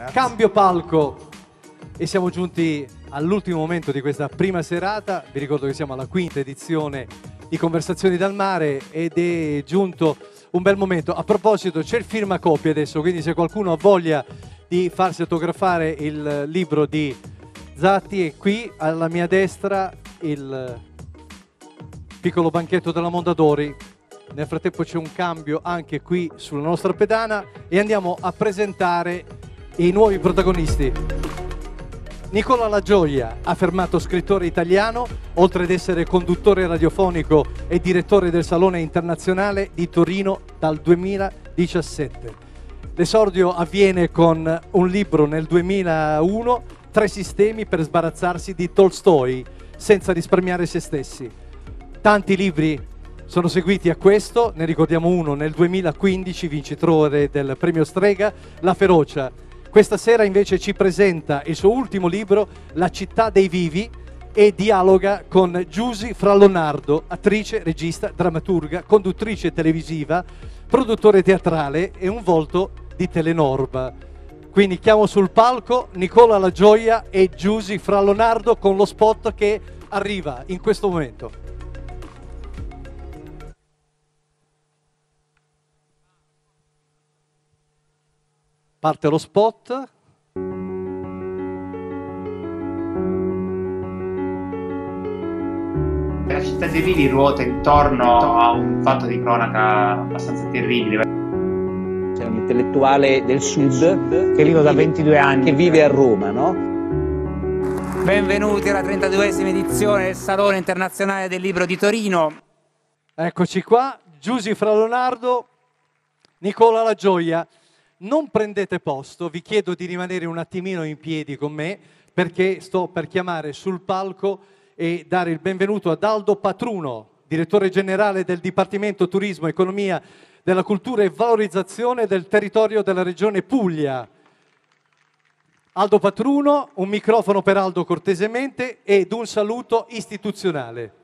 Grazie. Cambio palco e siamo giunti all'ultimo momento di questa prima serata. Vi ricordo che siamo alla quinta edizione di Conversazioni dal mare ed è giunto un bel momento. A proposito, c'è il firma copie adesso, quindi se qualcuno ha voglia di farsi autografare il libro di Zatti è qui alla mia destra il piccolo banchetto della Mondadori. Nel frattempo c'è un cambio anche qui sulla nostra pedana e andiamo a presentare e i nuovi protagonisti. Nicola La Gioia, affermato scrittore italiano, oltre ad essere conduttore radiofonico e direttore del Salone Internazionale di Torino dal 2017. L'esordio avviene con un libro nel 2001, Tre sistemi per sbarazzarsi di Tolstoi, senza risparmiare se stessi. Tanti libri sono seguiti a questo, ne ricordiamo uno nel 2015, vincitore del premio Strega, La Ferocia, questa sera invece ci presenta il suo ultimo libro, La città dei vivi, e dialoga con Giusy Frallonardo, attrice, regista, drammaturga, conduttrice televisiva, produttore teatrale e un volto di Telenorba. Quindi chiamo sul palco Nicola La Gioia e Giusy Frallonardo con lo spot che arriva in questo momento. Parte lo spot. La città dei vini ruota intorno a un fatto di cronaca abbastanza terribile. C'è un intellettuale del sud, sud che vive da 22 anni, che vive a Roma, no? Benvenuti alla 32esima edizione del Salone Internazionale del Libro di Torino. Eccoci qua, Giusy Fra Leonardo, Nicola La Gioia. Non prendete posto, vi chiedo di rimanere un attimino in piedi con me perché sto per chiamare sul palco e dare il benvenuto ad Aldo Patruno, direttore generale del Dipartimento Turismo, Economia della Cultura e Valorizzazione del Territorio della Regione Puglia. Aldo Patruno, un microfono per Aldo cortesemente ed un saluto istituzionale.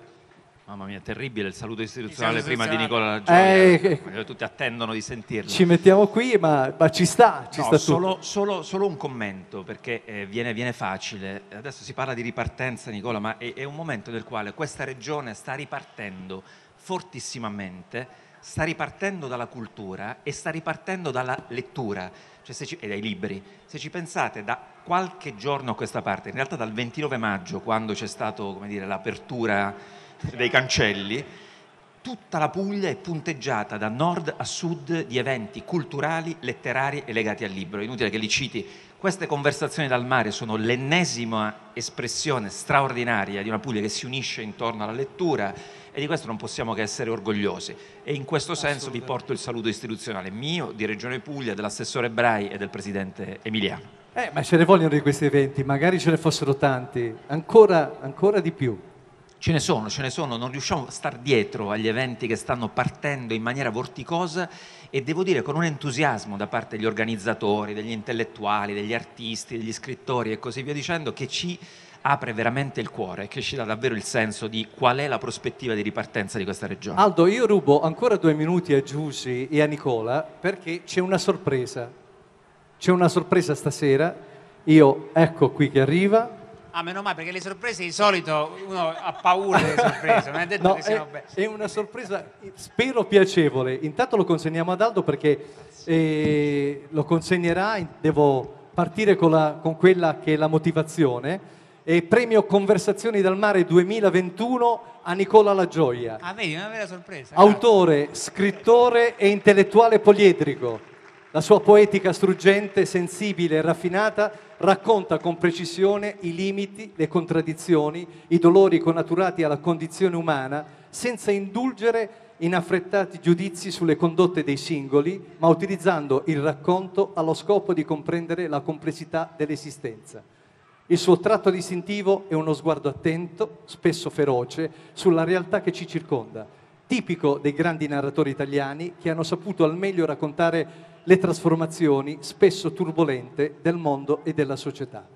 Mamma mia, terribile il saluto istituzionale prima di Nicola Gioia. Eh, eh Tutti attendono di sentirlo. Ci mettiamo qui, ma, ma ci sta. Ci no, sta solo, solo, solo, un commento, perché eh, viene, viene, facile. Adesso si parla di ripartenza, Nicola, ma è, è un momento nel quale questa regione sta ripartendo fortissimamente, sta ripartendo dalla cultura e sta ripartendo dalla lettura cioè ci, e dai libri. Se ci pensate, da qualche giorno a questa parte, in realtà dal 29 maggio, quando c'è stata l'apertura dei cancelli, tutta la Puglia è punteggiata da nord a sud di eventi culturali, letterari e legati al libro. inutile che li citi. Queste conversazioni dal mare sono l'ennesima espressione straordinaria di una Puglia che si unisce intorno alla lettura e di questo non possiamo che essere orgogliosi. E in questo senso vi porto il saluto istituzionale mio, di Regione Puglia, dell'assessore Brai e del presidente Emiliano. Eh, ma ce ne vogliono di questi eventi, magari ce ne fossero tanti, ancora, ancora di più. Ce ne sono, ce ne sono, non riusciamo a star dietro agli eventi che stanno partendo in maniera vorticosa e devo dire con un entusiasmo da parte degli organizzatori, degli intellettuali, degli artisti, degli scrittori e così via dicendo che ci apre veramente il cuore, che ci dà davvero il senso di qual è la prospettiva di ripartenza di questa regione. Aldo, io rubo ancora due minuti a Giussi e a Nicola perché c'è una sorpresa. C'è una sorpresa stasera. Io ecco qui che arriva, Ah, meno male, perché le sorprese di solito uno ha paura delle sorprese, non è detto no, che siano belle. È una sorpresa, spero piacevole. Intanto lo consegniamo ad Aldo perché eh, lo consegnerà, devo partire con, la, con, quella che è la motivazione. E premio Conversazioni dal mare 2021 a Nicola La Gioia. Ah, vedi, una vera sorpresa. Autore, scrittore e intellettuale poliedrico. La sua poetica struggente, sensibile e raffinata racconta con precisione i limiti, le contraddizioni, i dolori connaturati alla condizione umana, senza indulgere in affrettati giudizi sulle condotte dei singoli, ma utilizzando il racconto allo scopo di comprendere la complessità dell'esistenza. Il suo tratto distintivo è uno sguardo attento, spesso feroce, sulla realtà che ci circonda, tipico dei grandi narratori italiani che hanno saputo al meglio raccontare le trasformazioni spesso turbolente del mondo e della società.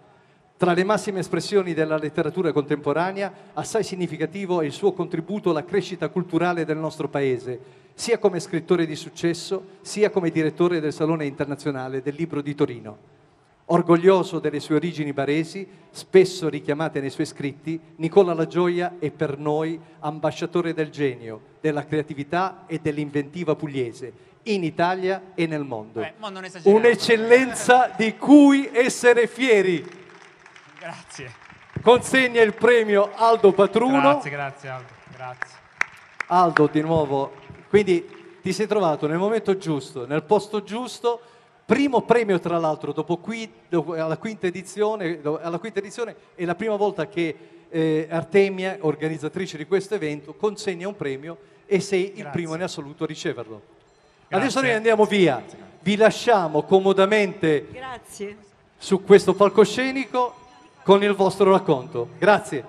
Tra le massime espressioni della letteratura contemporanea, assai significativo è il suo contributo alla crescita culturale del nostro paese, sia come scrittore di successo, sia come direttore del Salone internazionale del libro di Torino. Orgoglioso delle sue origini baresi, spesso richiamate nei suoi scritti, Nicola La Gioia è per noi ambasciatore del genio, della creatività e dell'inventiva pugliese in Italia e nel mondo. Beh, mo Un'eccellenza di cui essere fieri. Grazie. Consegna il premio Aldo Patruno. Grazie, grazie Aldo. Grazie. Aldo di nuovo, quindi ti sei trovato nel momento giusto, nel posto giusto, primo premio tra l'altro dopo qui, dopo, alla, quinta edizione, do, alla quinta edizione è la prima volta che eh, Artemia, organizzatrice di questo evento, consegna un premio e sei Grazie. il primo in assoluto a riceverlo. Adesso noi andiamo via, vi lasciamo comodamente Grazie. su questo palcoscenico con il vostro racconto. Grazie.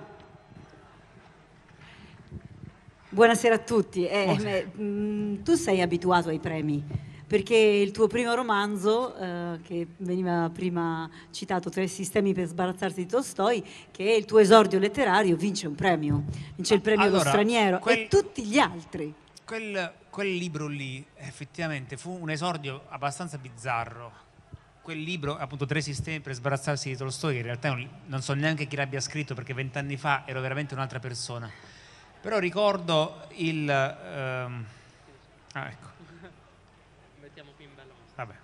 Buonasera a tutti. Eh, Buonasera. Mh, eh, mm, tu sei abituato ai premi perché il tuo primo romanzo, eh, che veniva prima citato, Tre sistemi per sbarazzarsi di Tolstoi, che è il tuo esordio letterario, vince un premio, vince il premio allora, Lo Straniero quel, e tutti gli altri. Quel quel libro lì effettivamente fu un esordio abbastanza bizzarro. Quel libro, appunto, Tre sistemi per sbarazzarsi di Tolstoi, che in realtà non so neanche chi l'abbia scritto perché vent'anni fa ero veramente un'altra persona. Però ricordo il... Ehm... Ah, ecco. Mettiamo qui in ballo. Vabbè.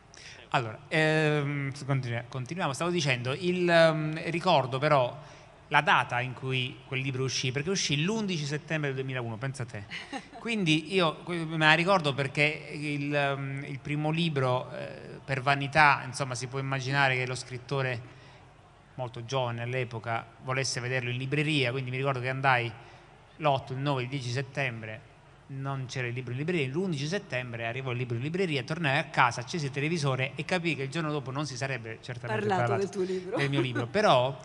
Allora, ehm, continuiamo. Stavo dicendo, il ehm, ricordo però la data in cui quel libro uscì, perché uscì l'11 settembre 2001, pensa a te. Quindi io me la ricordo perché il, um, il primo libro, eh, per vanità, insomma, si può immaginare che lo scrittore molto giovane all'epoca volesse vederlo in libreria, quindi mi ricordo che andai l'8, il 9, il 10 settembre, non c'era il libro in libreria, l'11 settembre arrivò il libro in libreria, tornai a casa, accesi il televisore e capii che il giorno dopo non si sarebbe certamente parlato, parlato del, tuo libro. del mio libro, però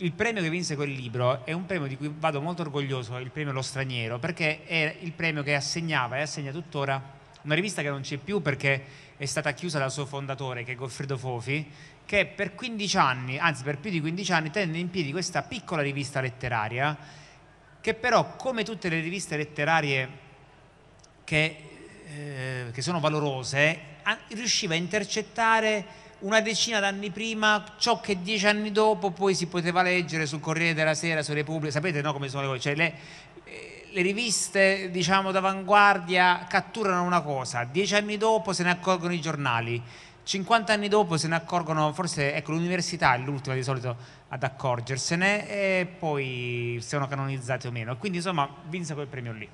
il premio che vinse quel libro è un premio di cui vado molto orgoglioso, il premio Lo Straniero, perché è il premio che assegnava e assegna tuttora una rivista che non c'è più perché è stata chiusa dal suo fondatore, che è Goffredo Fofi, che per 15 anni, anzi per più di 15 anni, tenne in piedi questa piccola rivista letteraria, che però, come tutte le riviste letterarie che, eh, che sono valorose, riusciva a intercettare una decina d'anni prima ciò che dieci anni dopo poi si poteva leggere sul Corriere della Sera, su Repubblica, sapete no, come sono le cose, cioè, le, eh, le riviste diciamo d'avanguardia catturano una cosa, dieci anni dopo se ne accorgono i giornali, 50 anni dopo se ne accorgono, forse ecco, l'università è l'ultima di solito ad accorgersene e poi sono canonizzati o meno. Quindi insomma vinse quel premio lì.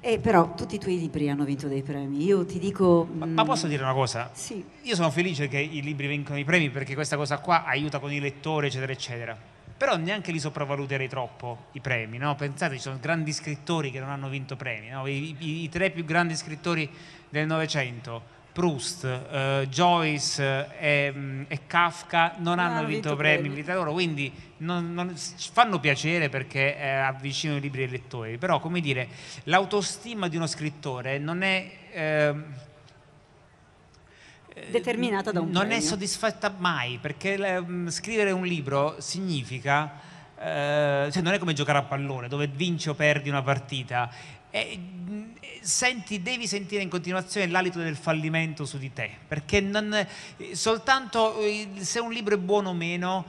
Eh, però tutti i tuoi libri hanno vinto dei premi. Io ti dico. Ma, mh... Mm, ma posso dire una cosa? Sì. Io sono felice che i libri vincono i premi perché questa cosa qua aiuta con i lettori, eccetera, eccetera. Però neanche li sopravvaluterei troppo i premi, no? Pensate, ci sono grandi scrittori che non hanno vinto premi, no? I, i, i tre più grandi scrittori del Novecento Proust, eh, Joyce eh, e, mm, e, Kafka non, non ah, hanno, vinto, vinto premi in vita loro, quindi non, non, fanno piacere perché eh, avvicinano i libri ai lettori, però come dire, l'autostima di uno scrittore non è... Ehm, eh, determinata da un non premio. è soddisfatta mai perché mm, scrivere un libro significa eh, cioè non è come giocare a pallone dove vinci o perdi una partita è, senti, devi sentire in continuazione l'alito del fallimento su di te, perché non, eh, soltanto eh, se un libro è buono o meno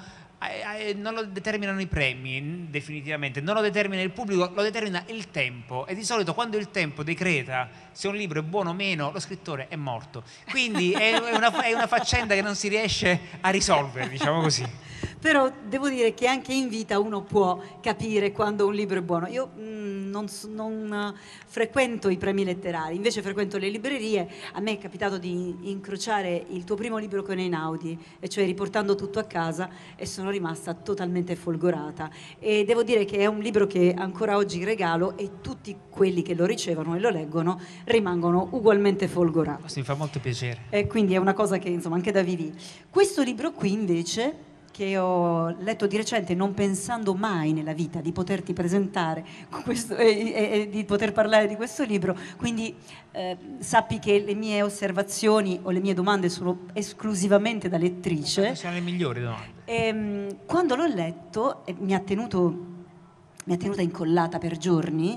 eh, non lo determinano i premi definitivamente, non lo determina il pubblico, lo determina il tempo e di solito quando il tempo decreta se un libro è buono o meno, lo scrittore è morto. Quindi è una, è una faccenda che non si riesce a risolvere, diciamo così però devo dire che anche in vita uno può capire quando un libro è buono. Io mh, mm, non, non eh, frequento i premi letterari, invece frequento le librerie. A me è capitato di incrociare il tuo primo libro con Einaudi, e cioè riportando tutto a casa, e sono rimasta totalmente folgorata. E devo dire che è un libro che ancora oggi regalo e tutti quelli che lo ricevono e lo leggono rimangono ugualmente folgorati. Questo mi fa molto piacere. E quindi è una cosa che, insomma, anche da vivi. Questo libro qui invece che ho letto di recente, non pensando mai nella vita di poterti presentare questo, e, e, e, di poter parlare di questo libro, quindi eh, sappi che le mie osservazioni o le mie domande sono esclusivamente da lettrice. Sono le migliori domande. E, ehm, quando l'ho letto mi ha, tenuto, mi ha tenuta incollata per giorni,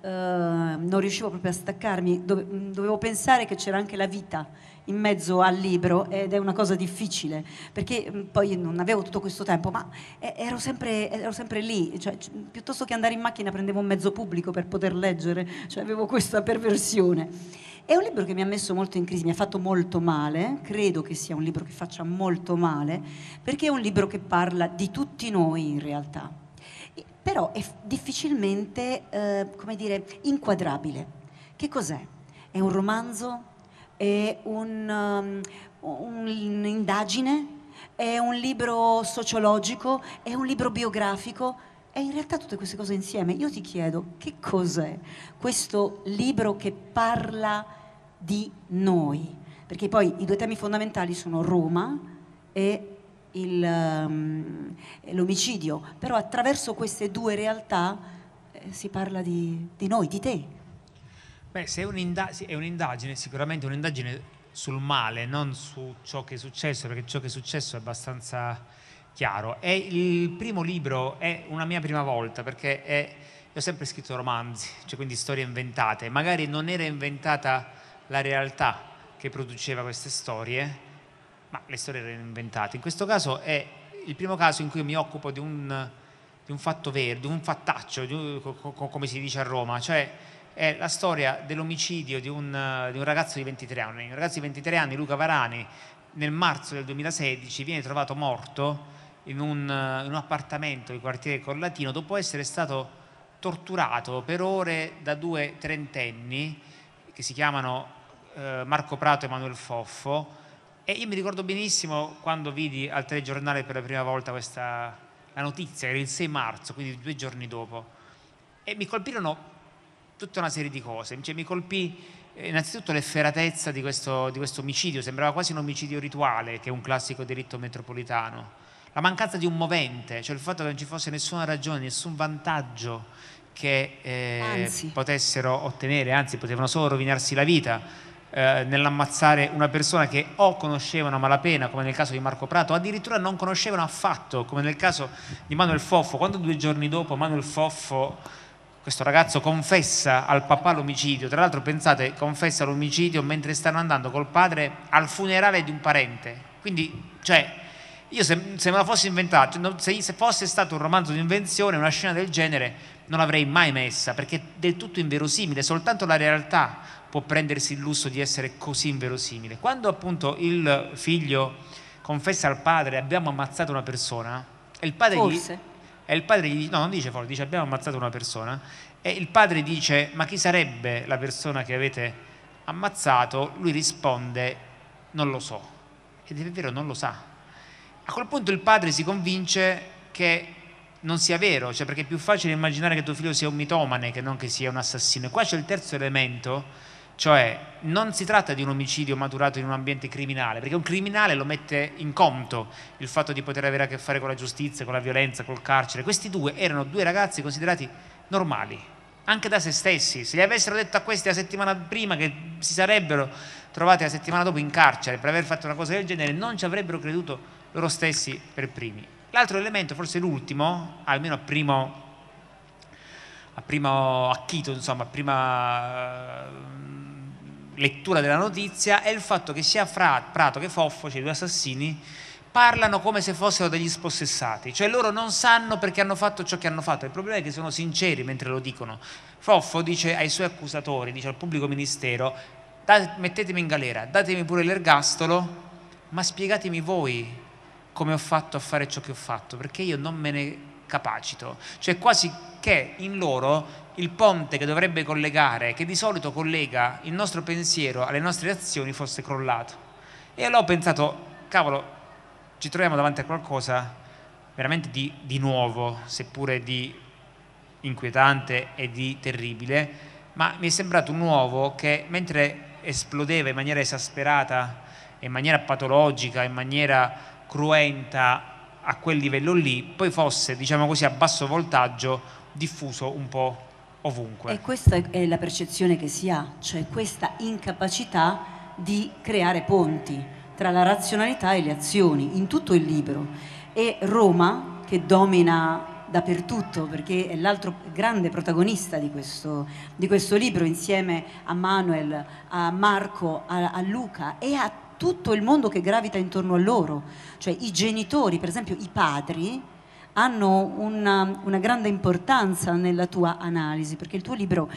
eh, non riuscivo proprio a staccarmi, mm, dovevo pensare che c'era anche la vita in mezzo al libro ed è una cosa difficile perché poi non avevo tutto questo tempo ma eh, ero sempre, ero sempre lì cioè, piuttosto che andare in macchina prendevo un mezzo pubblico per poter leggere cioè, avevo questa perversione è un libro che mi ha messo molto in crisi, mi ha fatto molto male, credo che sia un libro che faccia molto male, perché è un libro che parla di tutti noi in realtà, però è difficilmente, eh, come dire, inquadrabile. Che cos'è? È un romanzo? è un, um, un'indagine, è un libro sociologico, è un libro biografico. è in realtà tutte queste cose insieme, io ti chiedo che cos'è questo libro che parla di noi? Perché poi i due temi fondamentali sono Roma e il, um, l'omicidio, però attraverso queste due realtà eh, si parla di, di noi, di te. Beh, se è, un'inda- è un'indagine, sicuramente un'indagine sul male, non su ciò che è successo, perché ciò che è successo è abbastanza chiaro. E il primo libro è una mia prima volta, perché è, ho sempre scritto romanzi, cioè quindi storie inventate. Magari non era inventata la realtà che produceva queste storie, ma le storie erano inventate. In questo caso è il primo caso in cui mi occupo di un, di un fatto vero, di un fattaccio, di un, co- co- come si dice a Roma, cioè è la storia dell'omicidio di un, eh, di un ragazzo di 23 anni. Un ragazzo di 23 anni, Luca Varani, nel marzo del 2016 viene trovato morto in un, eh, in un, appartamento di quartiere Corlatino dopo essere stato torturato per ore da due trentenni che si chiamano eh, Marco Prato e Emanuele Foffo e io mi ricordo benissimo quando vidi al telegiornale per la prima volta questa, la notizia, era il 6 marzo, quindi due giorni dopo e mi colpirono tutta una serie di cose. Cioè, mi colpì eh, innanzitutto l'efferatezza di questo, di questo omicidio, sembrava quasi un omicidio rituale, che è un classico delitto metropolitano. La mancanza di un movente, cioè il fatto che non ci fosse nessuna ragione, nessun vantaggio che eh, potessero ottenere, anzi potevano solo rovinarsi la vita eh, nell'ammazzare una persona che o conoscevano a malapena, come nel caso di Marco Prato, o addirittura non conoscevano affatto, come nel caso di Manuel Foffo, quando due giorni dopo Manuel Foffo questo ragazzo confessa al papà l'omicidio, tra l'altro pensate, confessa l'omicidio mentre stanno andando col padre al funerale di un parente, quindi cioè, io se, se me la fossi inventata, cioè, se, se, fosse stato un romanzo di invenzione, una scena del genere, non l'avrei mai messa, perché è del tutto inverosimile, soltanto la realtà può prendersi il lusso di essere così inverosimile. Quando appunto il figlio confessa al padre abbiamo ammazzato una persona, e il padre Forse. gli e il padre gli dice, no, non dice forte, dice abbiamo ammazzato una persona. E il padre dice, ma chi sarebbe la persona che avete ammazzato? Lui risponde, non lo so. Ed è vero, non lo sa. A quel punto il padre si convince che non sia vero, cioè perché è più facile immaginare che tuo figlio sia un mitomane che non che sia un assassino. E qua c'è il terzo elemento cioè non si tratta di un omicidio maturato in un ambiente criminale, perché un criminale lo mette in conto il fatto di poter avere a che fare con la giustizia, con la violenza, col carcere. Questi due erano due ragazzi considerati normali, anche da se stessi. Se gli avessero detto a questi la settimana prima che si sarebbero trovati la settimana dopo in carcere per aver fatto una cosa del genere, non ci avrebbero creduto loro stessi per primi. L'altro elemento, forse l'ultimo, almeno a primo, a primo acchito, insomma, a prima lettura della notizia è il fatto che sia Fra, Prato che Foffo, cioè i due assassini, parlano come se fossero degli spossessati, cioè loro non sanno perché hanno fatto ciò che hanno fatto, il problema è che sono sinceri mentre lo dicono. Foffo dice ai suoi accusatori, dice al pubblico ministero, mettetemi in galera, datemi pure l'ergastolo, ma spiegatemi voi come ho fatto a fare ciò che ho fatto, perché io non me ne capacito. Cioè quasi che in loro il ponte che dovrebbe collegare, che di solito collega il nostro pensiero alle nostre azioni, fosse crollato. E allora ho pensato, cavolo, ci troviamo davanti a qualcosa veramente di, di nuovo, seppure di inquietante e di terribile, ma mi è sembrato un uovo che mentre esplodeva in maniera esasperata, in maniera patologica, in maniera cruenta a quel livello lì, poi fosse, diciamo così, a basso voltaggio diffuso un po' ovunque. E questa è la percezione che si ha, cioè questa incapacità di creare ponti tra la razionalità e le azioni in tutto il libro. E Roma, che domina dappertutto perché è l'altro grande protagonista di questo, di questo, libro insieme a Manuel, a Marco, a, a Luca e a tutto il mondo che gravita intorno a loro, cioè i genitori, per esempio i padri, hanno una, una grande importanza nella tua analisi, perché il tuo libro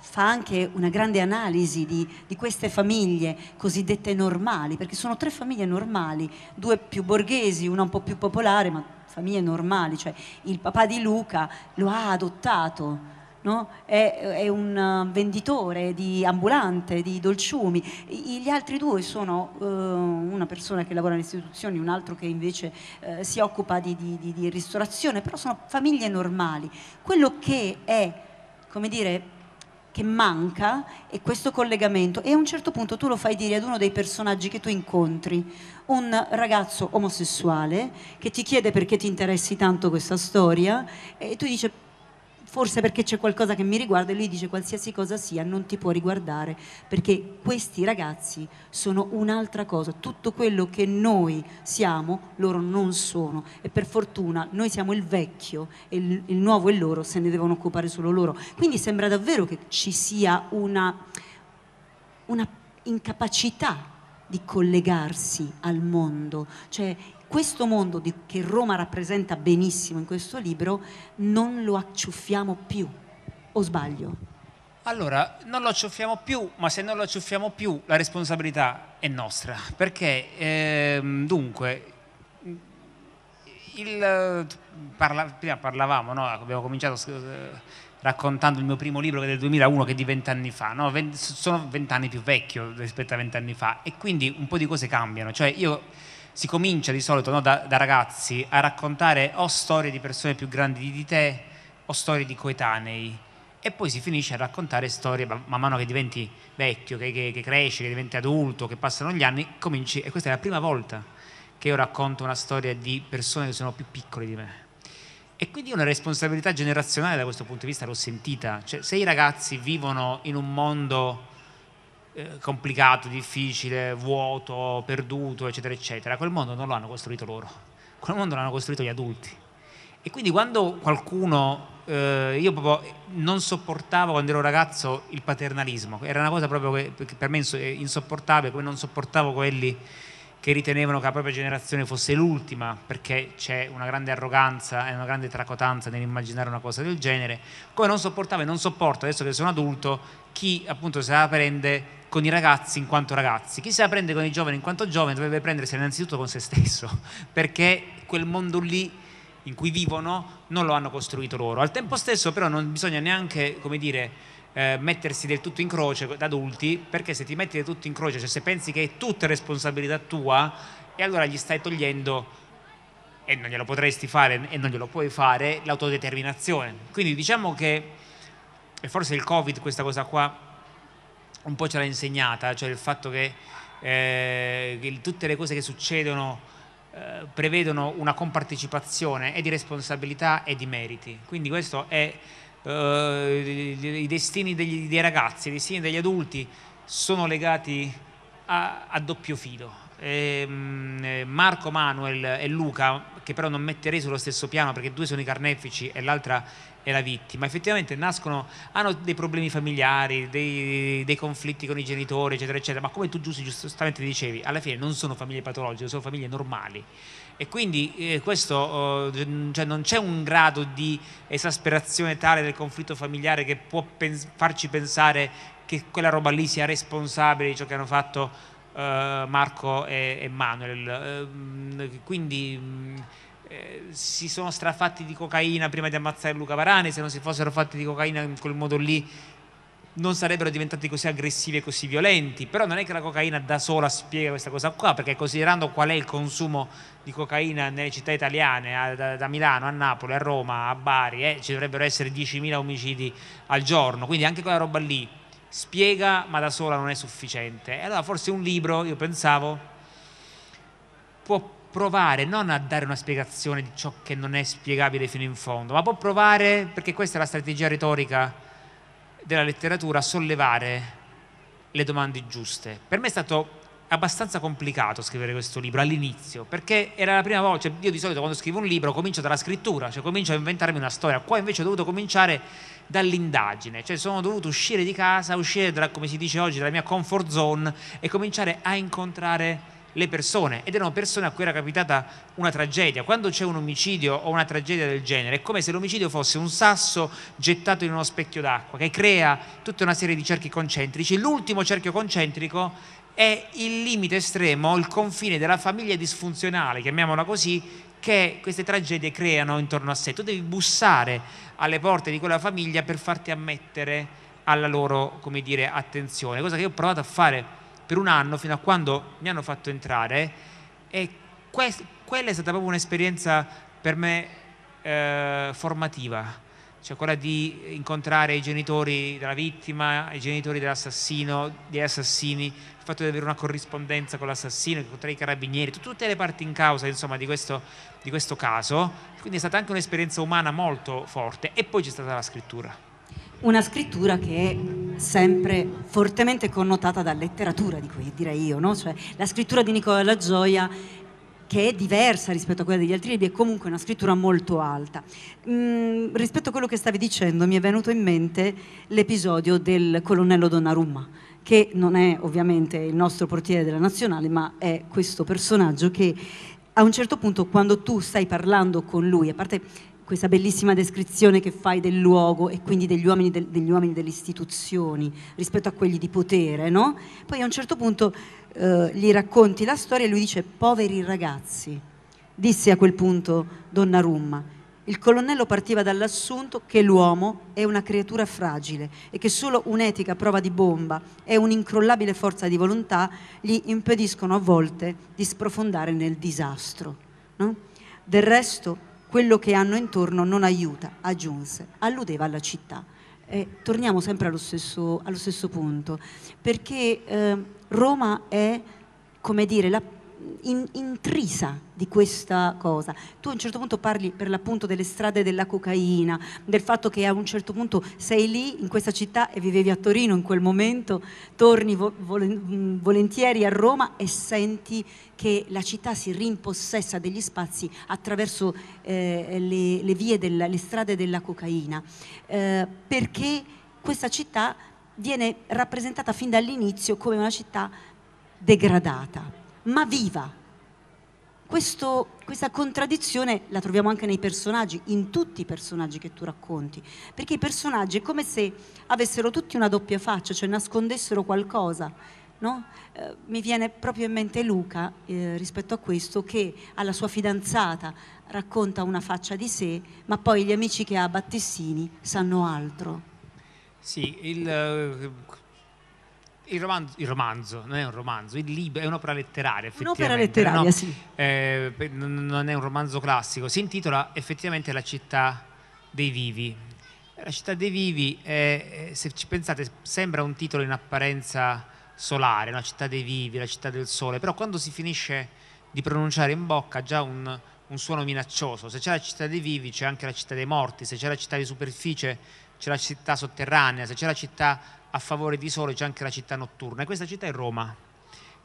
fa anche una grande analisi di, di, queste famiglie cosiddette normali, perché sono tre famiglie normali, due più borghesi, una un po' più popolare, ma famiglie normali, cioè il papà di Luca lo ha adottato, no? è, è, un eh, venditore di ambulante, di dolciumi, I, gli altri due sono eh, una persona che lavora in istituzioni, un altro che invece eh, si occupa di, di, di, di ristorazione, però sono famiglie normali. Quello che è, come dire, che manca è questo collegamento e a un certo punto tu lo fai dire ad uno dei personaggi che tu incontri, un ragazzo omosessuale che ti chiede perché ti interessi tanto questa storia e tu dici forse perché c'è qualcosa che mi riguarda e lui dice qualsiasi cosa sia non ti può riguardare perché questi ragazzi sono un'altra cosa, tutto quello che noi siamo loro non sono e per fortuna noi siamo il vecchio e il, il nuovo è loro se ne devono occupare solo loro. Quindi sembra davvero che ci sia una, una incapacità di collegarsi al mondo, cioè questo mondo di, che Roma rappresenta benissimo in questo libro non lo acciuffiamo più, o sbaglio? Allora, non lo acciuffiamo più, ma se non lo acciuffiamo più la responsabilità è nostra, perché ehm, dunque il, parla, prima parlavamo, no? abbiamo cominciato eh, raccontando il mio primo libro che è del 2001 che è di vent'anni fa, no? sono vent'anni più vecchio rispetto a vent'anni fa e quindi un po' di cose cambiano, cioè io si comincia di solito no, da, da, ragazzi a raccontare o storie di persone più grandi di te o storie di coetanei e poi si finisce a raccontare storie man mano che diventi vecchio, che, che, che cresci, che diventi adulto, che passano gli anni, cominci, e questa è la prima volta che io racconto una storia di persone che sono più piccole di me. E quindi una responsabilità generazionale da questo punto di vista l'ho sentita, cioè se i ragazzi vivono in un mondo eh, complicato, difficile, vuoto, perduto, eccetera, eccetera. Quel mondo non lo hanno costruito loro, quel mondo l'hanno costruito gli adulti. E quindi quando qualcuno, eh, io proprio non sopportavo quando ero ragazzo il paternalismo, era una cosa proprio che, per me insopportabile, come non sopportavo quelli che ritenevano che la propria generazione fosse l'ultima, perché c'è una grande arroganza e una grande tracotanza nell'immaginare una cosa del genere, come non sopportava e non sopporta adesso che sono adulto chi appunto se la prende con i ragazzi in quanto ragazzi, chi se la prende con i giovani in quanto giovani dovrebbe prendersela innanzitutto con se stesso, perché quel mondo lì in cui vivono non lo hanno costruito loro. Al tempo stesso però non bisogna neanche, come dire, eh, mettersi del tutto in croce da adulti, perché se ti metti del tutto in croce, cioè se pensi che è tutta responsabilità tua, e allora gli stai togliendo e non glielo potresti fare e non glielo puoi fare l'autodeterminazione. Quindi diciamo che e forse il Covid questa cosa qua un po' ce l'ha insegnata, cioè il fatto che, eh, che tutte le cose che succedono eh, prevedono una compartecipazione e di responsabilità e di meriti. Quindi questo è eh, i destini degli, dei ragazzi, i destini degli adulti sono legati a, a doppio filo. E, ehm, Marco Manuel e Luca, che però non metterei sullo stesso piano perché due sono i carnefici e l'altra è la vittima, effettivamente nascono, hanno dei problemi familiari, dei, dei conflitti con i genitori, eccetera, eccetera, ma come tu giustamente dicevi, alla fine non sono famiglie patologiche, sono famiglie normali. E quindi eh, questo, eh, cioè non c'è un grado di esasperazione tale del conflitto familiare che può pens- farci pensare che quella roba lì sia responsabile di ciò che hanno fatto eh, Marco e, e Manuel. Ehm, quindi mm, eh, si sono strafatti di cocaina prima di ammazzare Luca Varane se non si fossero fatti di cocaina in quel modo lì non sarebbero diventati così aggressivi e così violenti, però non è che la cocaina da sola spiega questa cosa qua, perché considerando qual è il consumo di cocaina nelle città italiane, a, da, da, Milano a Napoli, a Roma, a Bari, eh, ci dovrebbero essere 10.000 omicidi al giorno, quindi anche quella roba lì spiega, ma da sola non è sufficiente. E allora forse un libro, io pensavo, può provare non a dare una spiegazione di ciò che non è spiegabile fino in fondo, ma può provare, perché questa è la strategia retorica, della letteratura sollevare le domande giuste. Per me è stato abbastanza complicato scrivere questo libro all'inizio, perché era la prima volta, cioè io di solito quando scrivo un libro comincio dalla scrittura, cioè comincio a inventarmi una storia, qua invece ho dovuto cominciare dall'indagine, cioè sono dovuto uscire di casa, uscire, dalla, come si dice oggi, dalla mia comfort zone e cominciare a incontrare le persone ed erano persone a cui era capitata una tragedia. Quando c'è un omicidio o una tragedia del genere è come se l'omicidio fosse un sasso gettato in uno specchio d'acqua che crea tutta una serie di cerchi concentrici. L'ultimo cerchio concentrico è il limite estremo, il confine della famiglia disfunzionale, chiamiamola così, che queste tragedie creano intorno a sé. Tu devi bussare alle porte di quella famiglia per farti ammettere alla loro, come dire, attenzione, cosa che io ho provato a fare per un anno fino a quando mi hanno fatto entrare e quest- quella è stata proprio un'esperienza per me eh, formativa, cioè quella di incontrare i genitori della vittima, i genitori dell'assassino, degli assassini, il fatto di avere una corrispondenza con l'assassino, incontrare i carabinieri, tutte le parti in causa insomma, di, questo, di questo caso, quindi è stata anche un'esperienza umana molto forte e poi c'è stata la scrittura una scrittura che è sempre fortemente connotata da letteratura, di cui direi io, no? cioè, la scrittura di Nicola La Gioia che è diversa rispetto a quella degli altri libri, è comunque una scrittura molto alta. Mm, rispetto a quello che stavi dicendo, mi è venuto in mente l'episodio del colonnello Donnarumma, che non è ovviamente il nostro portiere della nazionale, ma è questo personaggio che a un certo punto, quando tu stai parlando con lui, a parte questa bellissima descrizione che fai del luogo e quindi degli uomini, del, degli uomini delle istituzioni rispetto a quelli di potere, no? Poi a un certo punto eh, gli racconti la storia e lui dice poveri ragazzi, disse a quel punto Donna Rumma. Il colonnello partiva dall'assunto che l'uomo è una creatura fragile e che solo un'etica prova di bomba e un'incrollabile forza di volontà gli impediscono a volte di sprofondare nel disastro. No? Del resto quello che hanno intorno non aiuta, aggiunse, alludeva alla città. Eh, torniamo sempre allo stesso, allo stesso punto, perché eh, Roma è, come dire, la in, intrisa di questa cosa. Tu a un certo punto parli per l'appunto delle strade della cocaina, del fatto che a un certo punto sei lì in questa città e vivevi a Torino in quel momento, torni vo- volentieri a Roma e senti che la città si rimpossessa degli spazi attraverso eh, le, le, vie, della, le strade della cocaina, eh, perché questa città viene rappresentata fin dall'inizio come una città degradata ma viva. Questo, questa contraddizione la troviamo anche nei personaggi, in tutti i personaggi che tu racconti, perché i personaggi è come se avessero tutti una doppia faccia, cioè nascondessero qualcosa. No? Eh, mi viene proprio in mente Luca eh, rispetto a questo che alla sua fidanzata racconta una faccia di sé, ma poi gli amici che ha a Battissini sanno altro. Sì, il, eh, il romanzo, il romanzo, non è un romanzo, il libro, è un'opera letteraria Un'opera letteraria, no? sì. Eh, non è un romanzo classico, si intitola effettivamente La città dei vivi. La città dei vivi, è, se ci pensate, sembra un titolo in apparenza solare, la città dei vivi, la città del sole, però quando si finisce di pronunciare in bocca già un, un suono minaccioso, se c'è la città dei vivi c'è anche la città dei morti, se c'è la città di superficie c'è la città sotterranea, se c'è la città a favore di sole c'è anche la città notturna e questa città è Roma,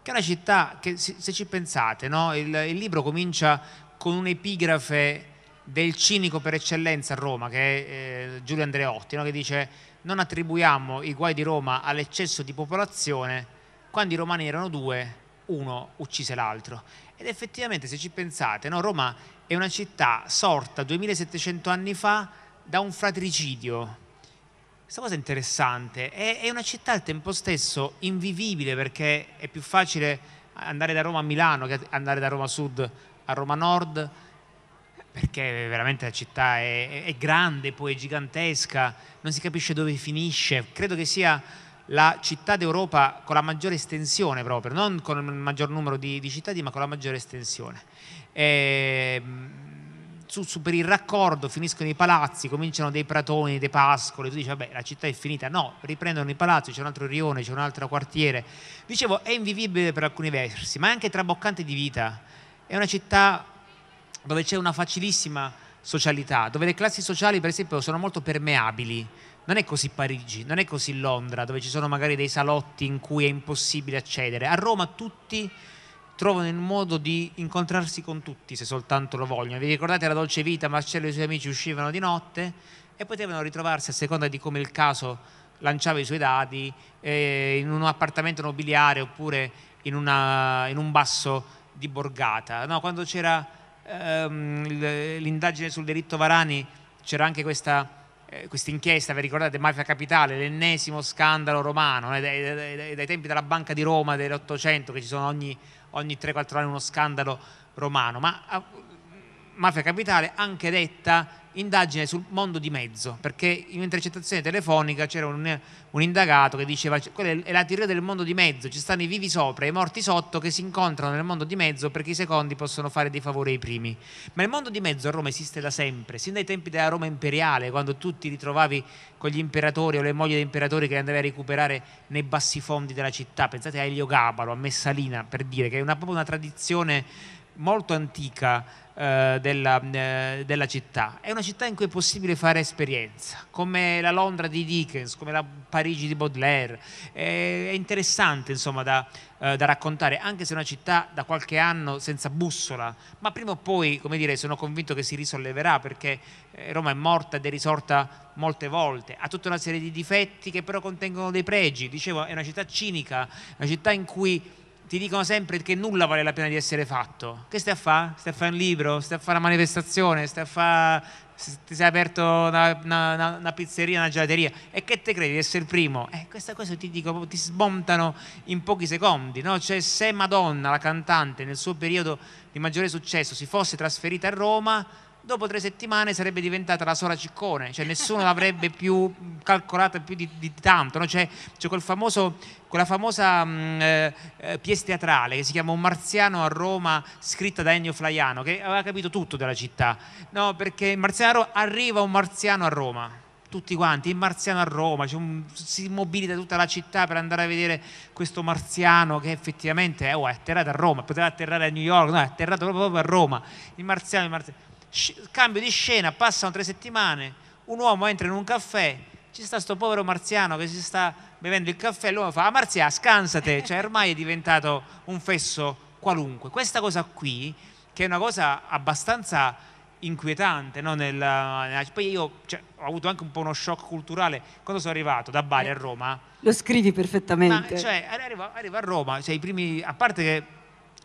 che è una città che se ci pensate, no? il, il libro comincia con un'epigrafe del cinico per eccellenza a Roma, che è eh, Giulio Andreotti, no? che dice non attribuiamo i guai di Roma all'eccesso di popolazione, quando i romani erano due, uno uccise l'altro. Ed effettivamente se ci pensate, no? Roma è una città sorta 2700 anni fa da un fratricidio, questa cosa è interessante, è, è una città al tempo stesso invivibile perché è più facile andare da Roma a Milano che andare da Roma Sud a Roma Nord, perché veramente la città è, è grande, poi è gigantesca, non si capisce dove finisce. Credo che sia la città d'Europa con la maggiore estensione proprio, non con il maggior numero di, di cittadini, ma con la maggiore estensione. E, ehm, su, per il raccordo finiscono i palazzi, cominciano dei pratoni, dei pascoli, tu dici vabbè la città è finita, no, riprendono i palazzi, c'è un altro rione, c'è un altro quartiere. Dicevo, è invivibile per alcuni versi, ma è anche traboccante di vita. È una città dove c'è una facilissima socialità, dove le classi sociali per esempio sono molto permeabili. Non è così Parigi, non è così Londra, dove ci sono magari dei salotti in cui è impossibile accedere. A Roma tutti trovano il modo di incontrarsi con tutti se soltanto lo vogliono. Vi ricordate la dolce vita, Marcello e i suoi amici uscivano di notte e potevano ritrovarsi a seconda di come il caso lanciava i suoi dadi eh, in un appartamento nobiliare oppure in, una, in un basso di borgata. No, quando c'era ehm, l'indagine sul delitto Varani c'era anche questa eh, questa inchiesta, vi ricordate, Mafia Capitale, l'ennesimo scandalo romano, dai, dai, dai, tempi della Banca di Roma dell'Ottocento che ci sono ogni, ogni 3-4 anni uno scandalo romano, ma Mafia Capitale anche detta indagine sul mondo di mezzo, perché in un'intercettazione telefonica c'era un, un, indagato che diceva quella è la teoria del mondo di mezzo, ci stanno i vivi sopra e i morti sotto che si incontrano nel mondo di mezzo perché i secondi possono fare dei favori ai primi. Ma il mondo di mezzo a Roma esiste da sempre, sin dai tempi della Roma imperiale, quando tu ti ritrovavi con gli imperatori o le mogli degli imperatori che andavi a recuperare nei bassifondi della città, pensate a Eliogabalo, a Messalina, per dire che è una, proprio una tradizione molto antica eh, della, eh, della, città. È una città in cui è possibile fare esperienza, come la Londra di Dickens, come la Parigi di Baudelaire. Eh, è interessante insomma da, eh, da, raccontare, anche se è una città da qualche anno senza bussola, ma prima o poi, come dire, sono convinto che si risolleverà perché eh, Roma è morta ed è risorta molte volte, ha tutta una serie di difetti che però contengono dei pregi. Dicevo, è una città cinica, una città in cui ti dicono sempre che nulla vale la pena di essere fatto. Che stai a fare? Stai a fare un libro? Stai a fare una manifestazione? Stai a fare... Ti sei aperto una, una, una pizzeria, una gelateria e che te credi di essere il primo? Eh, questa cosa ti dico, ti smontano in pochi secondi. No? Cioè, se Madonna, la cantante, nel suo periodo di maggiore successo si fosse trasferita a Roma, dopo tre settimane sarebbe diventata la sola ciccone, cioè nessuno l'avrebbe più calcolata più di, di tanto, no? c'è, c'è quel famoso, quella famosa mh, mm, eh, eh, pièce teatrale che si chiama Un marziano a Roma scritta da Ennio Flaiano, che aveva capito tutto della città, no? perché Marziano arriva un marziano a Roma tutti quanti, il marziano a Roma, cioè un, si mobilita tutta la città per andare a vedere questo marziano che effettivamente eh, oh, è atterrato a Roma, poteva atterrare a New York, no, è atterrato proprio a Roma, il marziano, il marziano cambio di scena, passano tre settimane, un uomo entra in un caffè, ci sta questo povero marziano che si sta bevendo il caffè, l'uomo fa, ah Marzia, scansate, cioè ormai è diventato un fesso qualunque. Questa cosa qui, che è una cosa abbastanza inquietante, no? Nella, nella, poi io cioè, ho avuto anche un po' uno shock culturale quando sono arrivato da Bari a Roma. Lo scrivi perfettamente. Ma, cioè, arrivo, arrivo, a Roma, cioè, primi, a parte che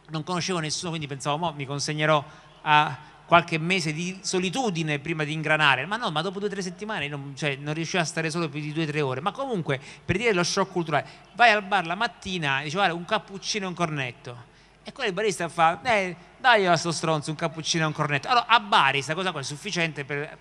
non conoscevo nessuno, quindi pensavo, mo mi consegnerò a qualche mese di solitudine prima di ingranare, ma no, ma dopo due o tre settimane non, cioè, non riusciva a stare solo più di due o tre ore, ma comunque per dire lo shock culturale, vai al bar la mattina e dici guarda un cappuccino e un cornetto. E quello il barista fa, eh, dai a sto stronzo un cappuccino e un cornetto. Allora a Bari questa cosa qua è sufficiente per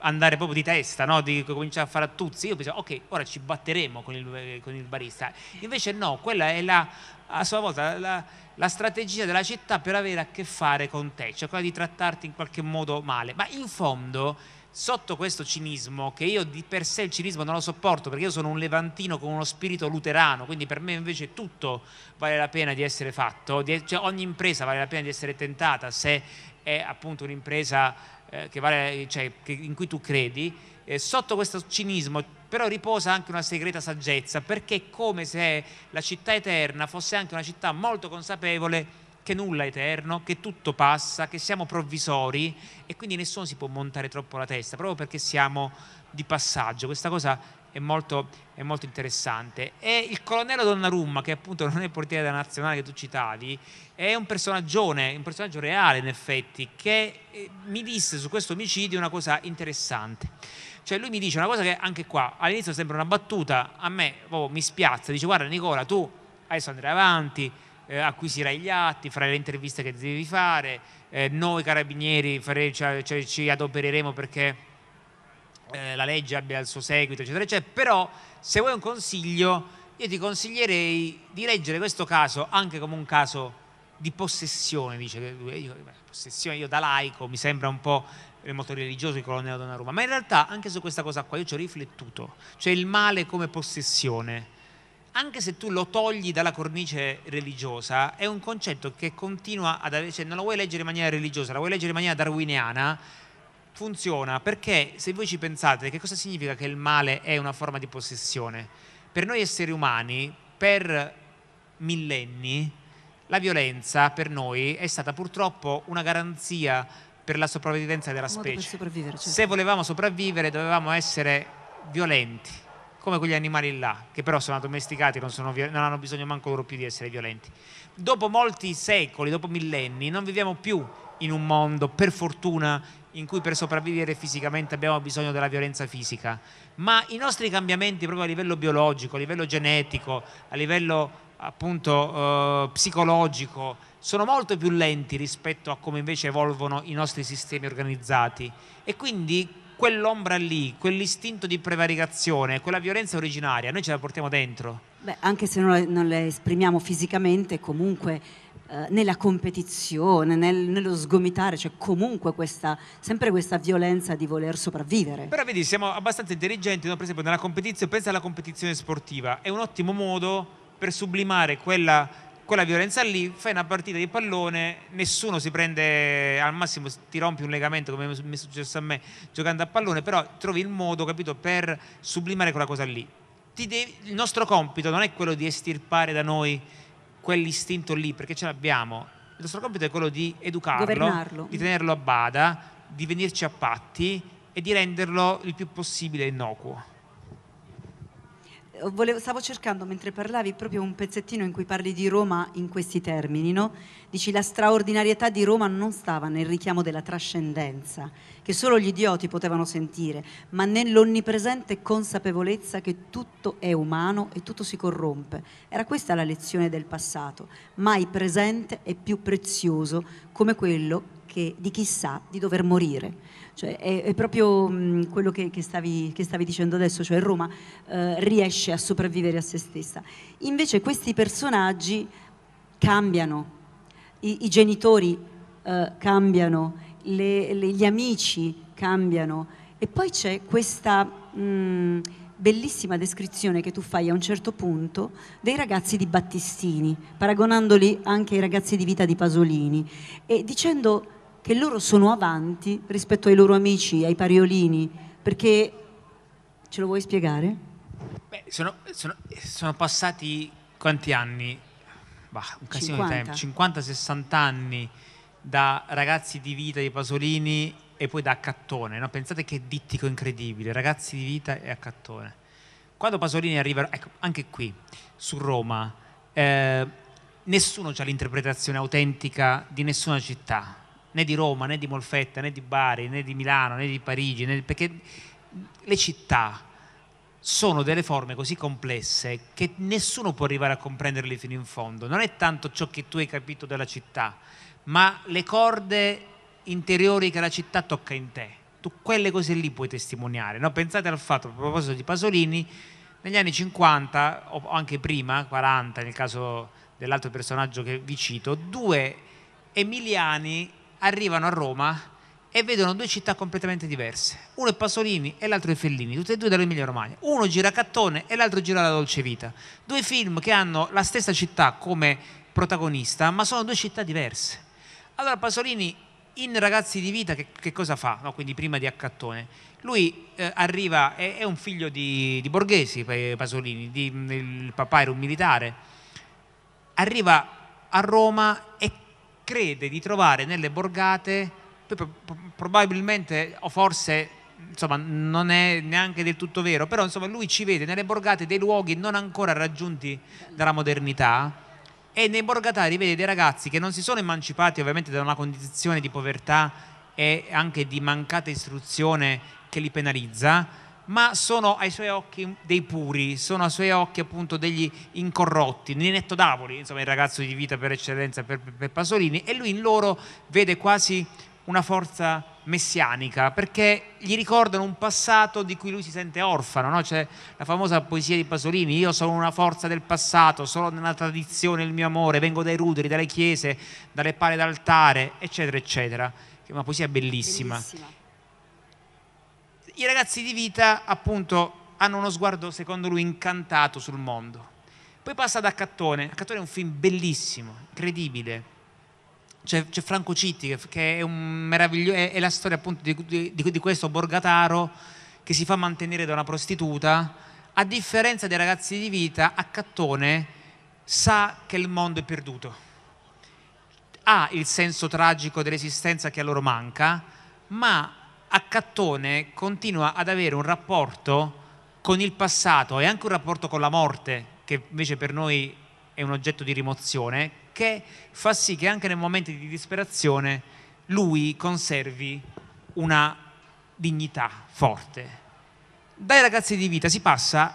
andare proprio di testa, no? di cominciare a fare a tutti. Io pensavo, ok, ora ci batteremo con il, con il barista. Invece no, quella è la, a sua volta la, la, strategia della città per avere a che fare con te, cioè quella di trattarti in qualche modo male. Ma in fondo, sotto questo cinismo, che io di per sé il cinismo non lo sopporto, perché io sono un levantino con uno spirito luterano, quindi per me invece tutto vale la pena di essere fatto, di, cioè ogni impresa vale la pena di essere tentata, se è appunto un'impresa eh, che vale, cioè, che, in cui tu credi, eh, sotto questo cinismo però riposa anche una segreta saggezza, perché è come se la città eterna fosse anche una città molto consapevole che nulla è eterno, che tutto passa, che siamo provvisori e quindi nessuno si può montare troppo la testa, proprio perché siamo di passaggio. Questa cosa è molto, è molto, interessante. E il colonnello Donnarumma, che appunto non è il portiere della nazionale che tu citavi, è un personaggio, un personaggio reale in effetti, che eh, mi disse su questo omicidio una cosa interessante. Cioè lui mi dice una cosa che anche qua all'inizio sembra una battuta, a me oh, mi spiazza, dice guarda Nicola tu adesso andrai avanti, eh, acquisirai gli atti, farai le interviste che devi fare, eh, noi carabinieri fare, cioè, cioè, ci adopereremo perché eh, la legge abbia il suo seguito, eccetera, eccetera, però se vuoi un consiglio, io ti consiglierei di leggere questo caso anche come un caso di possessione, dice io, possessione, io da laico mi sembra un po' molto religioso il colonnello Donnarumma, ma in realtà anche su questa cosa qua io ci ho riflettuto, cioè il male come possessione, anche se tu lo togli dalla cornice religiosa, è un concetto che continua ad avere, cioè non lo vuoi leggere in maniera religiosa, la vuoi leggere in maniera darwiniana, funziona perché se voi ci pensate che cosa significa che il male è una forma di possessione? Per noi esseri umani, per millenni, la violenza per noi è stata purtroppo una garanzia per la sopravvivenza della specie. Certo. Se volevamo sopravvivere dovevamo essere violenti, come quegli animali là, che però sono addomesticati, non, sono, non hanno bisogno manco loro più di essere violenti. Dopo molti secoli, dopo millenni, non viviamo più in un mondo, per fortuna, in cui per sopravvivere fisicamente abbiamo bisogno della violenza fisica, ma i nostri cambiamenti proprio a livello biologico, a livello genetico, a livello appunto eh, psicologico sono molto più lenti rispetto a come invece evolvono i nostri sistemi organizzati e quindi quell'ombra lì, quell'istinto di prevaricazione, quella violenza originaria, noi ce la portiamo dentro. Beh, anche se non la, esprimiamo fisicamente, comunque eh, nella competizione, nel, nello sgomitare, c'è cioè comunque questa, sempre questa violenza di voler sopravvivere. Però vedi, siamo abbastanza intelligenti, no? per esempio nella competizione, pensa alla competizione sportiva, è un ottimo modo per sublimare quella, quella violenza lì, fai una partita di pallone, nessuno si prende, al massimo ti rompi un legamento come mi è successo a me giocando a pallone, però trovi il modo, capito, per sublimare quella cosa lì. Devi, il nostro compito non è quello di estirpare da noi quell'istinto lì, perché ce l'abbiamo. Il nostro compito è quello di educarlo, di tenerlo a bada, di venirci a patti e di renderlo il più possibile innocuo. Volevo, stavo cercando mentre parlavi proprio un pezzettino in cui parli di Roma in questi termini, no? Dici la straordinarietà di Roma non stava nel richiamo della trascendenza, che solo gli idioti potevano sentire, ma nell'onnipresente consapevolezza che tutto è umano e tutto si corrompe. Era questa la lezione del passato, mai presente è più prezioso come quello che, di chissà di dover morire. Cioè, è, è, proprio mh, mm, quello che, che, stavi, che, stavi, dicendo adesso, cioè Roma eh, riesce a sopravvivere a se stessa. Invece questi personaggi cambiano, i, i genitori eh, cambiano, le, le, gli amici cambiano e poi c'è questa... Mh, mm, bellissima descrizione che tu fai a un certo punto dei ragazzi di Battistini, paragonandoli anche ai ragazzi di vita di Pasolini e dicendo che loro sono avanti rispetto ai loro amici, ai pariolini, perché ce lo vuoi spiegare? Beh, sono, sono, sono passati quanti anni? Bah, un casino 50. di tempo, 50-60 anni da ragazzi di vita di Pasolini e poi da Cattone, no? pensate che dittico incredibile, ragazzi di vita e a Cattone. Quando Pasolini arriva, ecco, anche qui, su Roma, eh, nessuno ha l'interpretazione autentica di nessuna città, né di Roma, né di Molfetta, né di Bari, né di Milano, né di Parigi, né, perché le città sono delle forme così complesse che nessuno può arrivare a comprenderle fino in fondo. Non è tanto ciò che tu hai capito della città, ma le corde interiori che la città tocca in te. Tu quelle cose lì puoi testimoniare. No? Pensate al fatto, a proposito di Pasolini, negli anni 50 o anche prima, 40 nel caso dell'altro personaggio che vi cito, due emiliani arrivano a Roma e vedono due città completamente diverse. Uno è Pasolini e l'altro è Fellini, tutti e due dall'Emilia Romagna. Uno gira Cattone e l'altro gira La Dolce Vita. Due film che hanno la stessa città come protagonista, ma sono due città diverse. Allora Pasolini in Ragazzi di Vita che, che cosa fa? No, quindi prima di Accattone. Lui eh, arriva, è, è, un figlio di, di Borghesi, Pasolini, di, il papà era un militare. Arriva a Roma e crede di trovare nelle borgate, probabilmente o forse insomma, non è neanche del tutto vero, però insomma, lui ci vede nelle borgate dei luoghi non ancora raggiunti dalla modernità e nei borgatari vede dei ragazzi che non si sono emancipati ovviamente da una condizione di povertà e anche di mancata istruzione che li penalizza, ma sono ai suoi occhi dei puri, sono ai suoi occhi appunto degli incorrotti. Ninetto Davoli, insomma il ragazzo di vita per eccellenza per, per Pasolini, e lui in loro vede quasi una forza messianica, perché gli ricordano un passato di cui lui si sente orfano, no? c'è la famosa poesia di Pasolini, io sono una forza del passato, sono nella tradizione il mio amore, vengo dai ruderi, dalle chiese, dalle pale d'altare, eccetera, eccetera, che è una poesia bellissima. bellissima. I ragazzi di vita, appunto, hanno uno sguardo, secondo lui, incantato sul mondo. Poi passa da Cattone, Cattone è un film bellissimo, incredibile. C'è, c'è Franco Citti, che è, meraviglio- è, è la storia appunto di, di, di questo borgataro che si fa mantenere da una prostituta. A differenza dei ragazzi di vita, Cattone sa che il mondo è perduto. Ha il senso tragico dell'esistenza che a loro manca, ma Accattone continua ad avere un rapporto con il passato e anche un rapporto con la morte, che invece per noi è un oggetto di rimozione, che fa sì che anche nei momenti di disperazione lui conservi una dignità forte. Dai ragazzi di vita si passa